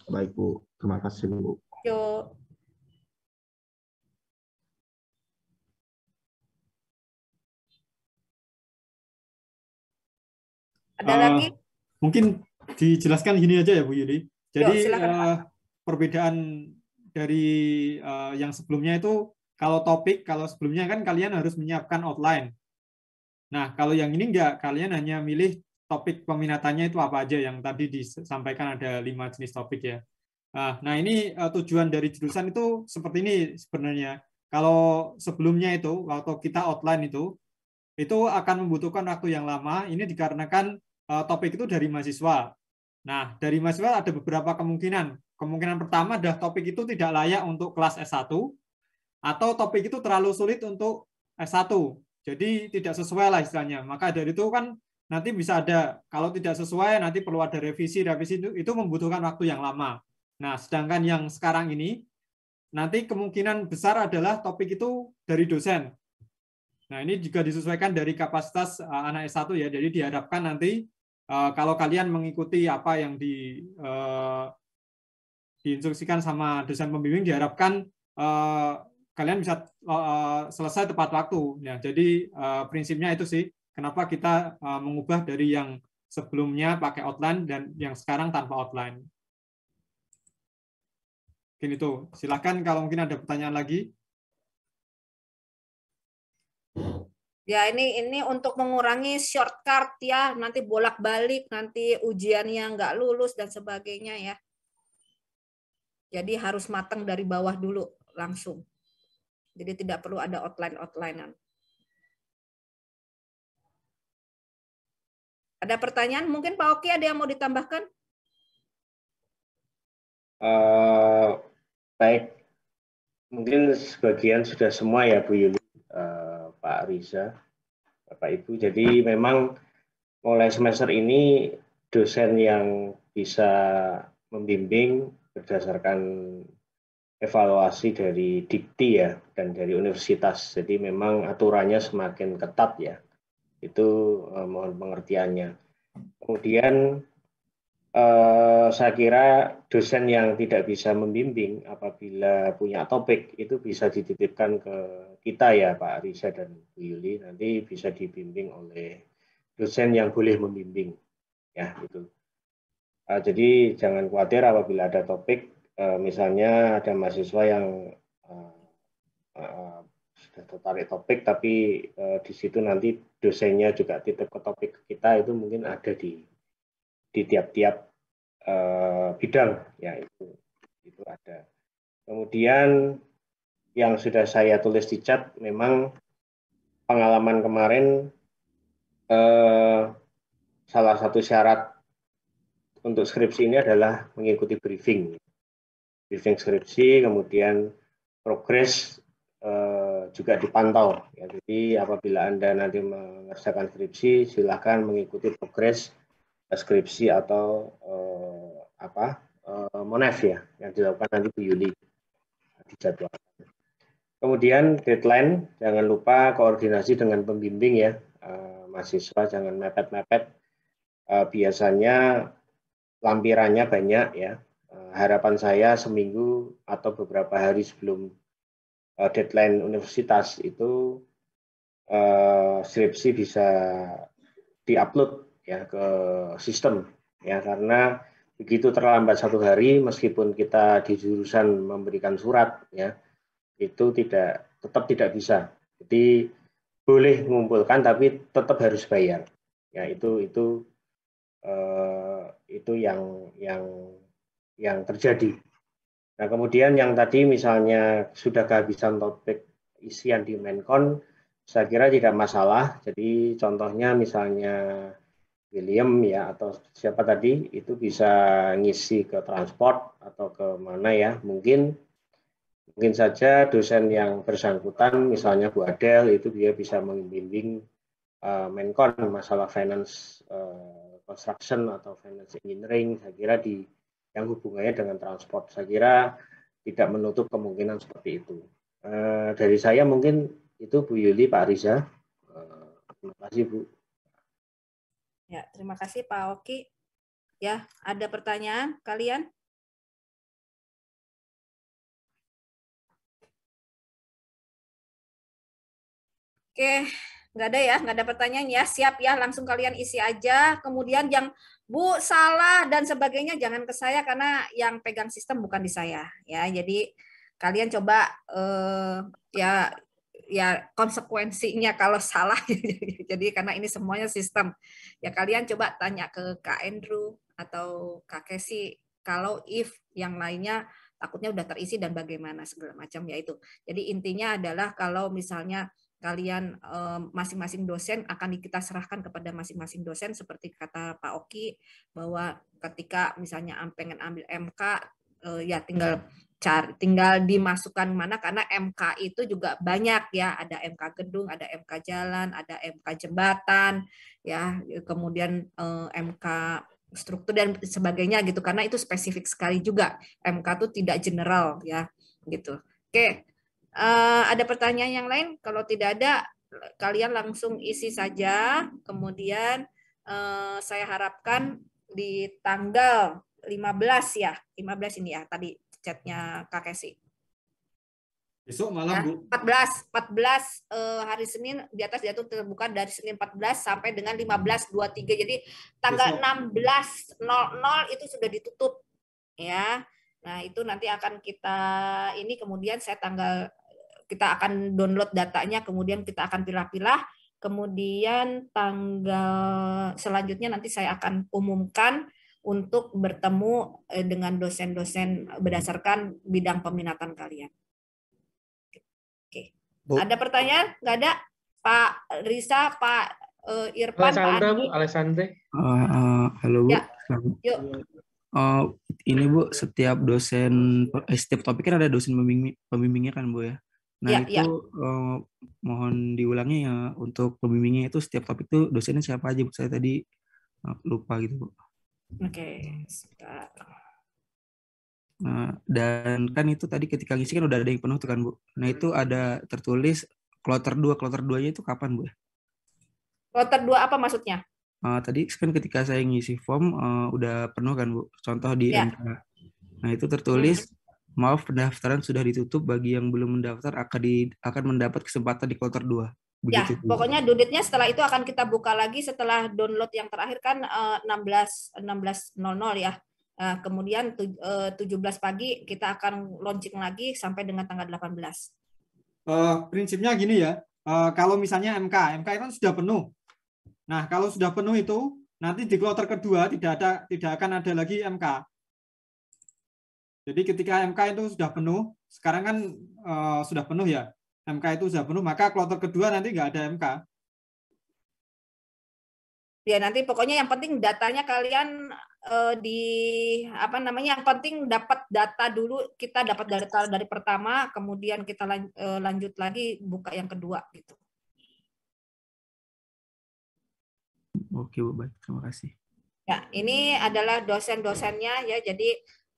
Baik Bu, terima kasih Bu. Yo. Ada uh, lagi? Mungkin dijelaskan gini aja ya Bu Yudi. Jadi Yo, uh, eh, perbedaan dari uh, yang sebelumnya itu kalau topik, kalau sebelumnya kan kalian harus menyiapkan outline. Nah, kalau yang ini enggak, kalian hanya milih topik peminatannya itu apa aja yang tadi disampaikan ada lima jenis topik ya. Ah, nah, ini eh, tujuan dari jurusan itu seperti ini sebenarnya. Kalau sebelumnya itu, waktu kita outline itu, itu akan membutuhkan waktu yang lama. Ini dikarenakan eh, topik itu dari mahasiswa. Nah, dari mahasiswa ada beberapa kemungkinan. Kemungkinan pertama adalah topik itu tidak layak untuk kelas S1 atau topik itu terlalu sulit untuk S1. Jadi tidak sesuai lah istilahnya. Maka dari itu kan nanti bisa ada kalau tidak sesuai nanti perlu ada revisi revisi itu, itu membutuhkan waktu yang lama nah sedangkan yang sekarang ini nanti kemungkinan besar adalah topik itu dari dosen nah ini juga disesuaikan dari kapasitas eh, anak S1 ya jadi diharapkan nanti eh, kalau kalian mengikuti apa yang di eh, diinstruksikan sama dosen pembimbing diharapkan kalian bisa uh, selesai tepat waktu. Ya, jadi uh, prinsipnya itu sih kenapa kita uh, mengubah dari yang sebelumnya pakai outline dan yang sekarang tanpa outline. Mungkin itu. Silahkan kalau mungkin ada pertanyaan lagi. Ya ini ini untuk mengurangi shortcut ya nanti bolak-balik nanti ujiannya nggak lulus dan sebagainya ya. Jadi harus matang dari bawah dulu langsung. Jadi tidak perlu ada outline-outlinean. Ada pertanyaan? Mungkin Pak Oki ada yang mau ditambahkan? Uh, baik, mungkin sebagian sudah semua ya Bu Yuli, uh, Pak Riza, Bapak Ibu. Jadi memang mulai semester ini dosen yang bisa membimbing berdasarkan evaluasi dari Dikti ya dan dari universitas. Jadi memang aturannya semakin ketat ya. Itu eh, mohon pengertiannya. Kemudian eh, saya kira dosen yang tidak bisa membimbing apabila punya topik itu bisa dititipkan ke kita ya Pak Risa dan Bu Yuli nanti bisa dibimbing oleh dosen yang boleh membimbing ya itu. Eh, jadi jangan khawatir apabila ada topik Eh, misalnya ada mahasiswa yang eh, eh, sudah tertarik topik tapi di situ nanti dosennya juga titip ke topik kita itu mungkin ada di di tiap-tiap bidang ya itu itu ada kemudian yang sudah saya tulis di chat memang pengalaman kemarin salah satu syarat untuk skripsi ini adalah mengikuti briefing briefing skripsi, kemudian progres eh, juga dipantau. Ya, jadi apabila Anda nanti mengerjakan skripsi, silahkan mengikuti progres eh, skripsi atau eh, apa eh, monef ya yang dilakukan nanti di Juli jadwal. Kemudian deadline, jangan lupa koordinasi dengan pembimbing ya, eh, mahasiswa jangan mepet-mepet. Eh, biasanya lampirannya banyak ya, Eh, harapan saya seminggu atau beberapa hari sebelum eh, deadline universitas itu eh, skripsi bisa diupload ya ke sistem ya karena begitu terlambat satu hari meskipun kita di jurusan memberikan surat ya itu tidak tetap tidak bisa jadi boleh mengumpulkan tapi tetap harus bayar ya itu itu itu yang yang yang terjadi. Nah, kemudian yang tadi misalnya sudah kehabisan topik isian di Menkon, saya kira tidak masalah. Jadi contohnya misalnya William ya atau siapa tadi itu bisa ngisi ke transport atau ke mana ya mungkin mungkin saja dosen yang bersangkutan misalnya Bu Adel itu dia bisa membimbing uh, eh, Menkon masalah finance uh, construction atau finance engineering saya kira di yang hubungannya dengan transport. Saya kira tidak menutup kemungkinan seperti itu. Eh, dari saya mungkin itu Bu Yuli, Pak Riza. Eh, terima kasih Bu. Ya, terima kasih Pak Oki. Ya, ada pertanyaan kalian? Oke, nggak ada ya, nggak ada pertanyaan ya. Siap ya, langsung kalian isi aja. Kemudian yang Bu salah dan sebagainya jangan ke saya karena yang pegang sistem bukan di saya ya. Jadi kalian coba eh, ya ya konsekuensinya kalau salah jadi karena ini semuanya sistem ya kalian coba tanya ke Kak Andrew atau Kak Kesi kalau if yang lainnya takutnya udah terisi dan bagaimana segala macam ya itu jadi intinya adalah kalau misalnya kalian eh, masing-masing dosen akan kita serahkan kepada masing-masing dosen seperti kata Pak Oki bahwa ketika misalnya pengen ambil MK eh, ya tinggal cari tinggal dimasukkan mana karena MK itu juga banyak ya ada MK gedung ada MK jalan ada MK jembatan ya kemudian eh, MK struktur dan sebagainya gitu karena itu spesifik sekali juga MK itu tidak general ya gitu oke Uh, ada pertanyaan yang lain? Kalau tidak ada, kalian langsung isi saja. Kemudian uh, saya harapkan di tanggal 15 ya, 15 ini ya tadi chatnya Kak Kesi. Besok malam ya, Bu. 14, 14 uh, hari Senin di atas jatuh terbuka dari Senin 14 sampai dengan 15.23. Jadi tanggal 16.00 itu sudah ditutup ya. Nah, itu nanti akan kita ini kemudian saya tanggal kita akan download datanya, kemudian kita akan pilah-pilah, kemudian tanggal selanjutnya nanti saya akan umumkan untuk bertemu eh, dengan dosen-dosen berdasarkan bidang peminatan kalian. Oke, Bu. ada pertanyaan? Enggak ada? Pak Risa, Pak uh, Irfan, Alessandra, Pak Andi. Bu, Alessandra. Uh, uh, ah, halo Bu. Ya. Yuk. Uh, ini Bu, setiap dosen, eh, setiap topik kan ada dosen pembimbingnya kan Bu ya? Nah ya, itu ya. Uh, mohon diulangi ya untuk pembimbingnya itu setiap topik itu dosennya siapa aja bu? Saya tadi lupa gitu bu. Oke, okay. Nah, dan kan itu tadi ketika ngisi kan udah ada yang penuh tuh kan bu. Nah itu hmm. ada tertulis kloter 2, kloter 2-nya itu kapan bu? Kloter 2 apa maksudnya? Uh, tadi kan ketika saya ngisi form uh, udah penuh kan bu. Contoh di ya. MK. Nah itu tertulis hmm. Maaf, pendaftaran sudah ditutup. Bagi yang belum mendaftar akan di, akan mendapat kesempatan di kloter 2. Ya, Begitu. Ya, pokoknya duitnya setelah itu akan kita buka lagi setelah download yang terakhir kan 16 eh, 16.00 ya. Nah, kemudian 17 eh, pagi kita akan launching lagi sampai dengan tanggal 18. Uh, prinsipnya gini ya. Uh, kalau misalnya MK, MK kan sudah penuh. Nah, kalau sudah penuh itu nanti di kloter kedua tidak ada tidak akan ada lagi MK jadi ketika MK itu sudah penuh, sekarang kan e, sudah penuh ya, MK itu sudah penuh, maka kloter kedua nanti nggak ada MK. Ya nanti pokoknya yang penting datanya kalian e, di apa namanya yang penting dapat data dulu kita dapat data dari pertama kemudian kita lan, e, lanjut lagi buka yang kedua gitu. Oke Bu baik terima kasih. Ya ini adalah dosen-dosennya ya jadi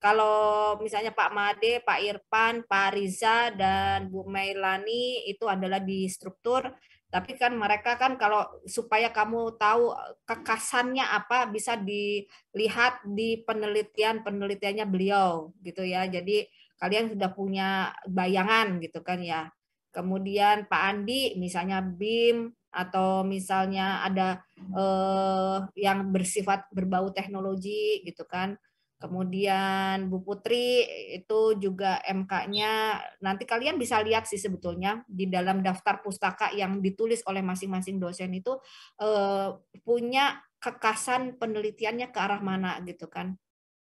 kalau misalnya Pak Made, Pak Irfan, Pak Riza, dan Bu Mailani itu adalah di struktur, tapi kan mereka kan kalau supaya kamu tahu kekasannya apa bisa dilihat di penelitian penelitiannya beliau gitu ya. Jadi kalian sudah punya bayangan gitu kan ya. Kemudian Pak Andi misalnya BIM atau misalnya ada eh, yang bersifat berbau teknologi gitu kan Kemudian Bu Putri itu juga MK-nya nanti kalian bisa lihat sih sebetulnya di dalam daftar pustaka yang ditulis oleh masing-masing dosen itu eh, punya kekasan penelitiannya ke arah mana gitu kan.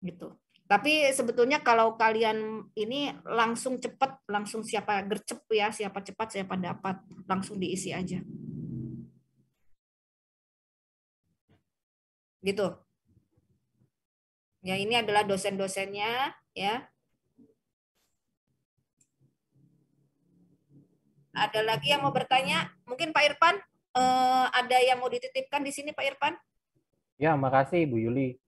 Gitu. Tapi sebetulnya kalau kalian ini langsung cepat, langsung siapa gercep ya, siapa cepat siapa dapat, langsung diisi aja. Gitu. Ya, ini adalah dosen-dosennya ya. Ada lagi yang mau bertanya? Mungkin Pak Irfan eh, ada yang mau dititipkan di sini Pak Irfan? Ya, makasih Bu Yuli.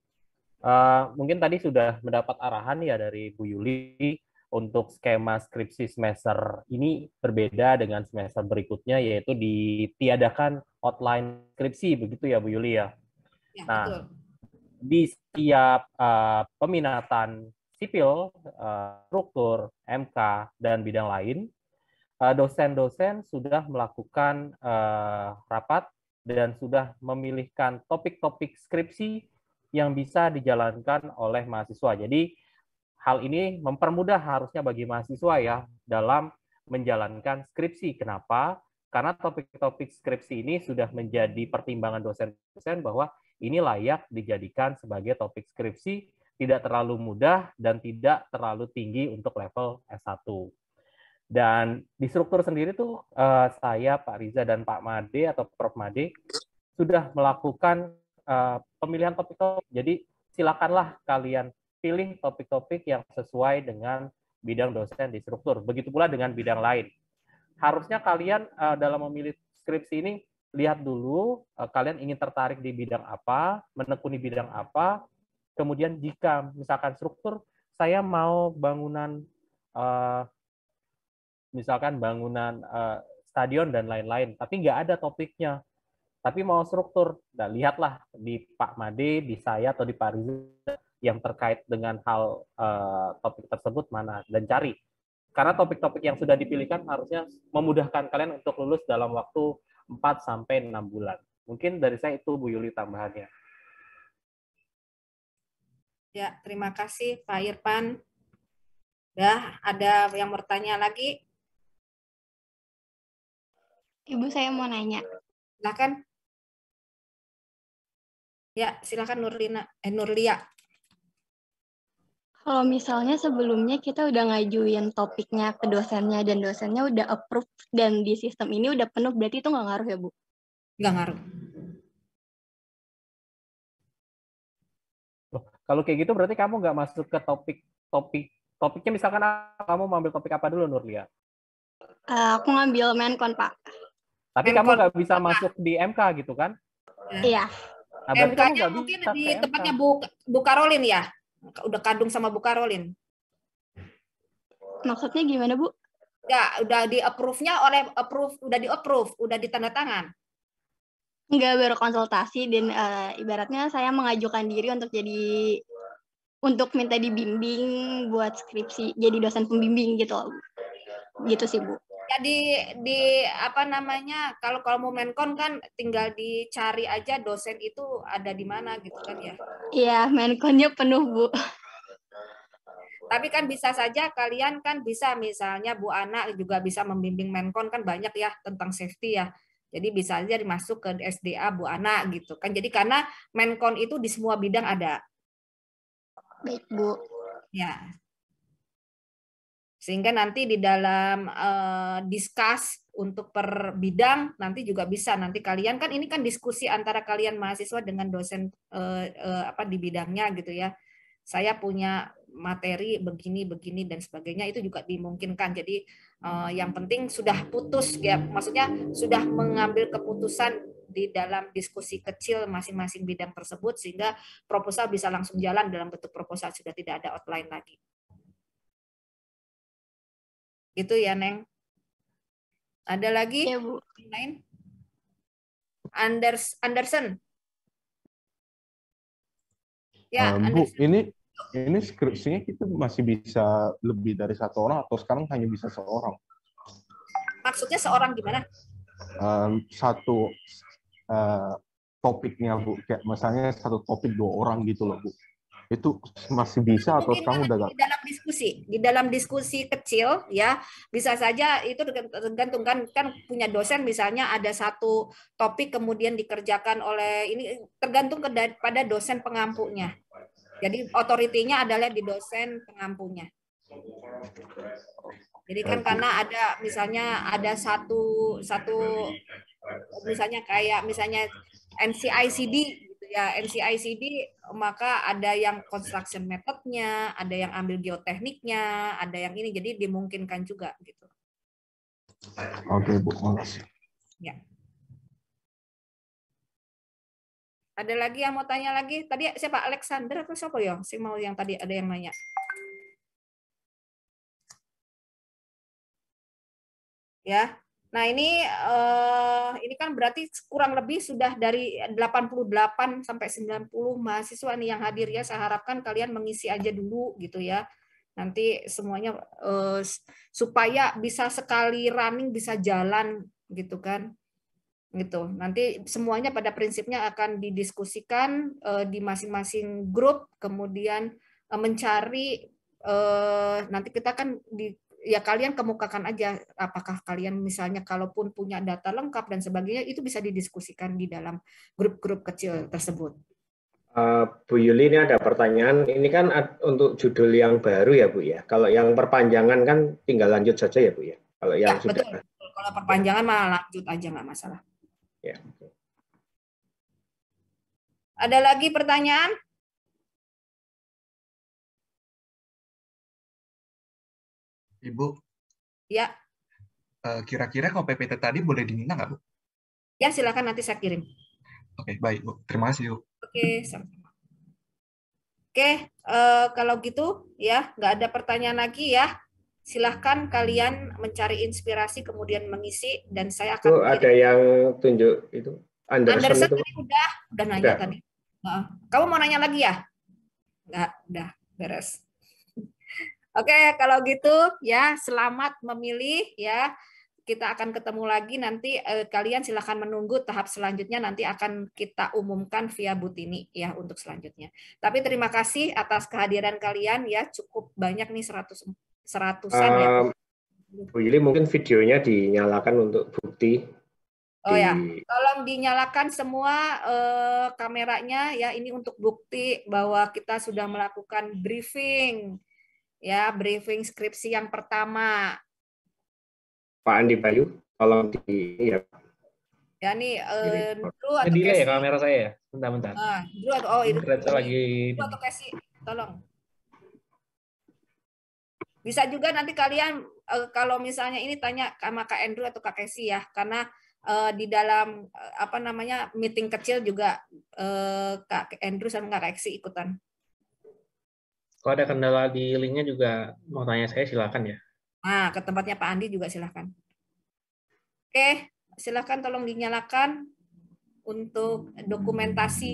Uh, mungkin tadi sudah mendapat arahan ya dari Bu Yuli untuk skema skripsi semester ini berbeda dengan semester berikutnya yaitu ditiadakan outline skripsi begitu ya Bu Yuli ya. ya nah, betul di setiap uh, peminatan sipil, uh, struktur, MK, dan bidang lain, eh, dosen-dosen uh, sudah melakukan uh, rapat dan sudah memilihkan topik-topik skripsi yang bisa dijalankan oleh mahasiswa. Jadi hal ini mempermudah harusnya bagi mahasiswa ya dalam menjalankan skripsi. Kenapa? Karena topik-topik skripsi ini sudah menjadi pertimbangan dosen-dosen bahwa ini layak dijadikan sebagai topik skripsi, tidak terlalu mudah dan tidak terlalu tinggi untuk level S1. Dan di struktur sendiri tuh uh, saya, Pak Riza dan Pak Made atau Prof Made sudah melakukan uh, pemilihan topik-topik. Jadi silakanlah kalian pilih topik-topik yang sesuai dengan bidang dosen di struktur. Begitu pula dengan bidang lain. Harusnya kalian uh, dalam memilih skripsi ini lihat dulu eh, kalian ingin tertarik di bidang apa, menekuni bidang apa. Kemudian jika misalkan struktur saya mau bangunan eh, misalkan bangunan eh, stadion dan lain-lain, tapi nggak ada topiknya. Tapi mau struktur, nah, lihatlah di Pak Made, di saya atau di Pak Riza yang terkait dengan hal topik tersebut mana dan cari. Karena topik-topik yang sudah dipilihkan harusnya memudahkan kalian untuk lulus dalam waktu 4 sampai 6 bulan. Mungkin dari saya itu Bu Yuli tambahannya. Ya, terima kasih Pak Irfan. Dah ada yang bertanya lagi? Ibu saya mau nanya. Silakan. Ya, silakan Nurlina. Eh, Nurlia. Kalau misalnya sebelumnya kita udah ngajuin topiknya ke dosennya dan dosennya udah approve dan di sistem ini udah penuh, berarti itu nggak ngaruh ya, Bu? Nggak ngaruh. Loh, kalau kayak gitu berarti kamu nggak masuk ke topik topik topiknya misalkan kamu mau ambil topik apa dulu Nurlia? Uh, aku ngambil Menkon Pak. Tapi kamu nggak bisa masuk di MK gitu kan? Iya. Nah, MK-nya mungkin di tempatnya Bu Bu Karolin ya? udah kandung sama Bu Karolin. Maksudnya gimana Bu? Ya, udah di approve-nya oleh approve, udah di approve, udah tanda tangan. Enggak konsultasi dan uh, ibaratnya saya mengajukan diri untuk jadi untuk minta dibimbing buat skripsi, jadi dosen pembimbing gitu. Gitu sih, Bu. Jadi di apa namanya kalau kalau mau Menkon kan tinggal dicari aja dosen itu ada di mana gitu kan ya iya Menkonnya penuh bu tapi kan bisa saja kalian kan bisa misalnya Bu Ana juga bisa membimbing Menkon kan banyak ya tentang safety ya. Jadi bisa aja dimasuk ke SDA Bu Ana gitu kan. Jadi karena Menkon itu di semua bidang ada. Baik Bu. Ya, sehingga nanti di dalam uh, eh, diskus untuk per bidang nanti juga bisa nanti kalian kan ini kan diskusi antara kalian mahasiswa dengan dosen uh, uh, apa di bidangnya gitu ya saya punya materi begini begini dan sebagainya itu juga dimungkinkan jadi uh, yang penting sudah putus ya maksudnya sudah mengambil keputusan di dalam diskusi kecil masing-masing bidang tersebut sehingga proposal bisa langsung jalan dalam bentuk proposal sudah tidak ada outline lagi Gitu ya, Neng. Ada lagi? Ya, Bu. Lain? Anders Anderson. Ya, um, Bu, ini ini skripsinya kita masih bisa lebih dari satu orang atau sekarang hanya bisa seorang? Maksudnya seorang gimana? Um, satu uh, topiknya bu, kayak misalnya satu topik dua orang gitu loh bu itu masih bisa atau Mungkin udah Di dalam diskusi, di dalam diskusi kecil ya, bisa saja itu tergantung kan kan punya dosen misalnya ada satu topik kemudian dikerjakan oleh ini tergantung pada dosen pengampunya. Jadi otoritinya adalah di dosen pengampunya. Jadi kan karena ada misalnya ada satu satu misalnya kayak misalnya NCICD ya NCICD maka ada yang construction methodnya, ada yang ambil geotekniknya, ada yang ini jadi dimungkinkan juga gitu. Oke Bu, makasih. Ya. Ada lagi yang mau tanya lagi? Tadi siapa Alexander atau siapa ya? Si mau yang tadi ada yang nanya. Ya, Nah, ini eh, ini kan berarti kurang lebih sudah dari 88 sampai 90 mahasiswa nih yang hadir ya. Saya harapkan kalian mengisi aja dulu gitu ya. Nanti semuanya eh, supaya bisa sekali running bisa jalan gitu kan. Gitu. Nanti semuanya pada prinsipnya akan didiskusikan eh, di masing-masing grup kemudian eh, mencari uh, nanti kita kan di ya kalian kemukakan aja apakah kalian misalnya kalaupun punya data lengkap dan sebagainya itu bisa didiskusikan di dalam grup-grup kecil hmm. tersebut. Uh, Bu Yuli ini ada pertanyaan, ini kan untuk judul yang baru ya Bu ya. Kalau yang perpanjangan kan tinggal lanjut saja ya Bu ya. Kalau ya, yang ya, sudah betul. Kalau perpanjangan malah lanjut aja nggak masalah. Ya. Ada lagi pertanyaan? Ibu. Ya. Eh, kira-kira kalau PPT tadi boleh diminta nggak, Bu? Ya, silakan nanti saya kirim. Oke, baik, Bu. Terima kasih, Bu. Oke, okay, sama Oke, uh, kalau gitu ya, nggak ada pertanyaan lagi ya. Silahkan kalian mencari inspirasi, kemudian mengisi, dan saya akan... Oh, ada yang tunjuk itu. Anderson, Anderson itu. tadi udah, udah nanya udah. tadi. Kamu mau nanya lagi ya? Nggak udah beres. Oke, kalau gitu ya selamat memilih ya. Kita akan ketemu lagi nanti eh, kalian silahkan menunggu tahap selanjutnya nanti akan kita umumkan via Butini ya untuk selanjutnya. Tapi terima kasih atas kehadiran kalian ya cukup banyak nih seratus seratusan um, ya. Bu Yuli mungkin videonya dinyalakan untuk bukti. Oh ya. di... ya, tolong dinyalakan semua eh, kameranya ya ini untuk bukti bahwa kita sudah melakukan briefing ya briefing skripsi yang pertama. Pak Andi Bayu, tolong di ya. Ya nih, eh, Drew atau Delay ya kamera saya ya, bentar-bentar. Ah, dulu Drew atau oh itu. Saya lagi. Drew atau Casey, tolong. Bisa juga nanti kalian uh, kalau misalnya ini tanya sama Kak Andrew atau Kak Kesi ya, karena uh, di dalam uh, apa namanya meeting kecil juga uh, Kak Andrew sama Kak Kesi ikutan. Kalau ada kendala di linknya juga mau tanya saya silakan ya. Nah, ke tempatnya Pak Andi juga silakan. Oke, silakan tolong dinyalakan untuk dokumentasi.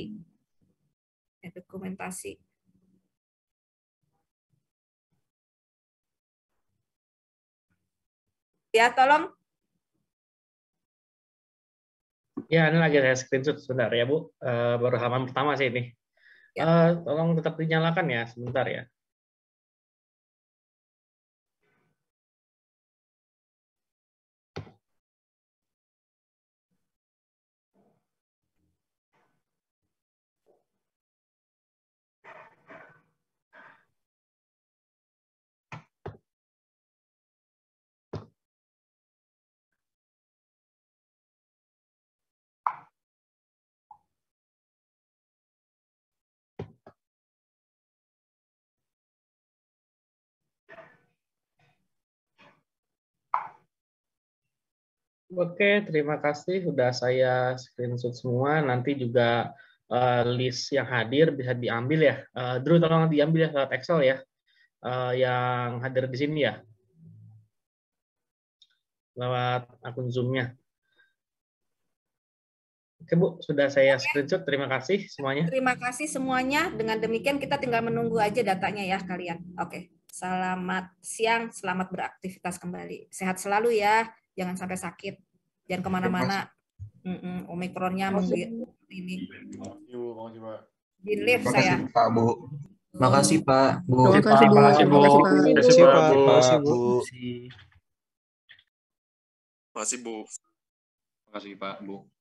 Ya, dokumentasi. Ya, tolong. Ya, ini lagi saya screenshot sebentar ya, Bu. Uh, baru halaman pertama sih ini uh, tolong tetap dinyalakan ya sebentar ya. Oke, terima kasih sudah saya screenshot semua. Nanti juga uh, list yang hadir bisa diambil ya. Uh, Drew tolong diambil ya lewat Excel ya. Uh, yang hadir di sini ya. Lewat akun Zoom-nya. Oke Bu, sudah saya screenshot. Terima kasih semuanya. Terima kasih semuanya. Dengan demikian kita tinggal menunggu aja datanya ya kalian. Oke, selamat siang, selamat beraktivitas kembali. Sehat selalu ya jangan sampai sakit, jangan kemana-mana. Mm -mm, ini. Di lift saya. Pak Bu. Makasih Pak Bu. Makasih Bu. Makasih Bu. Makasih Pak Bu. Makasih Bu. Makasih Bu. Makasih Pak Bu.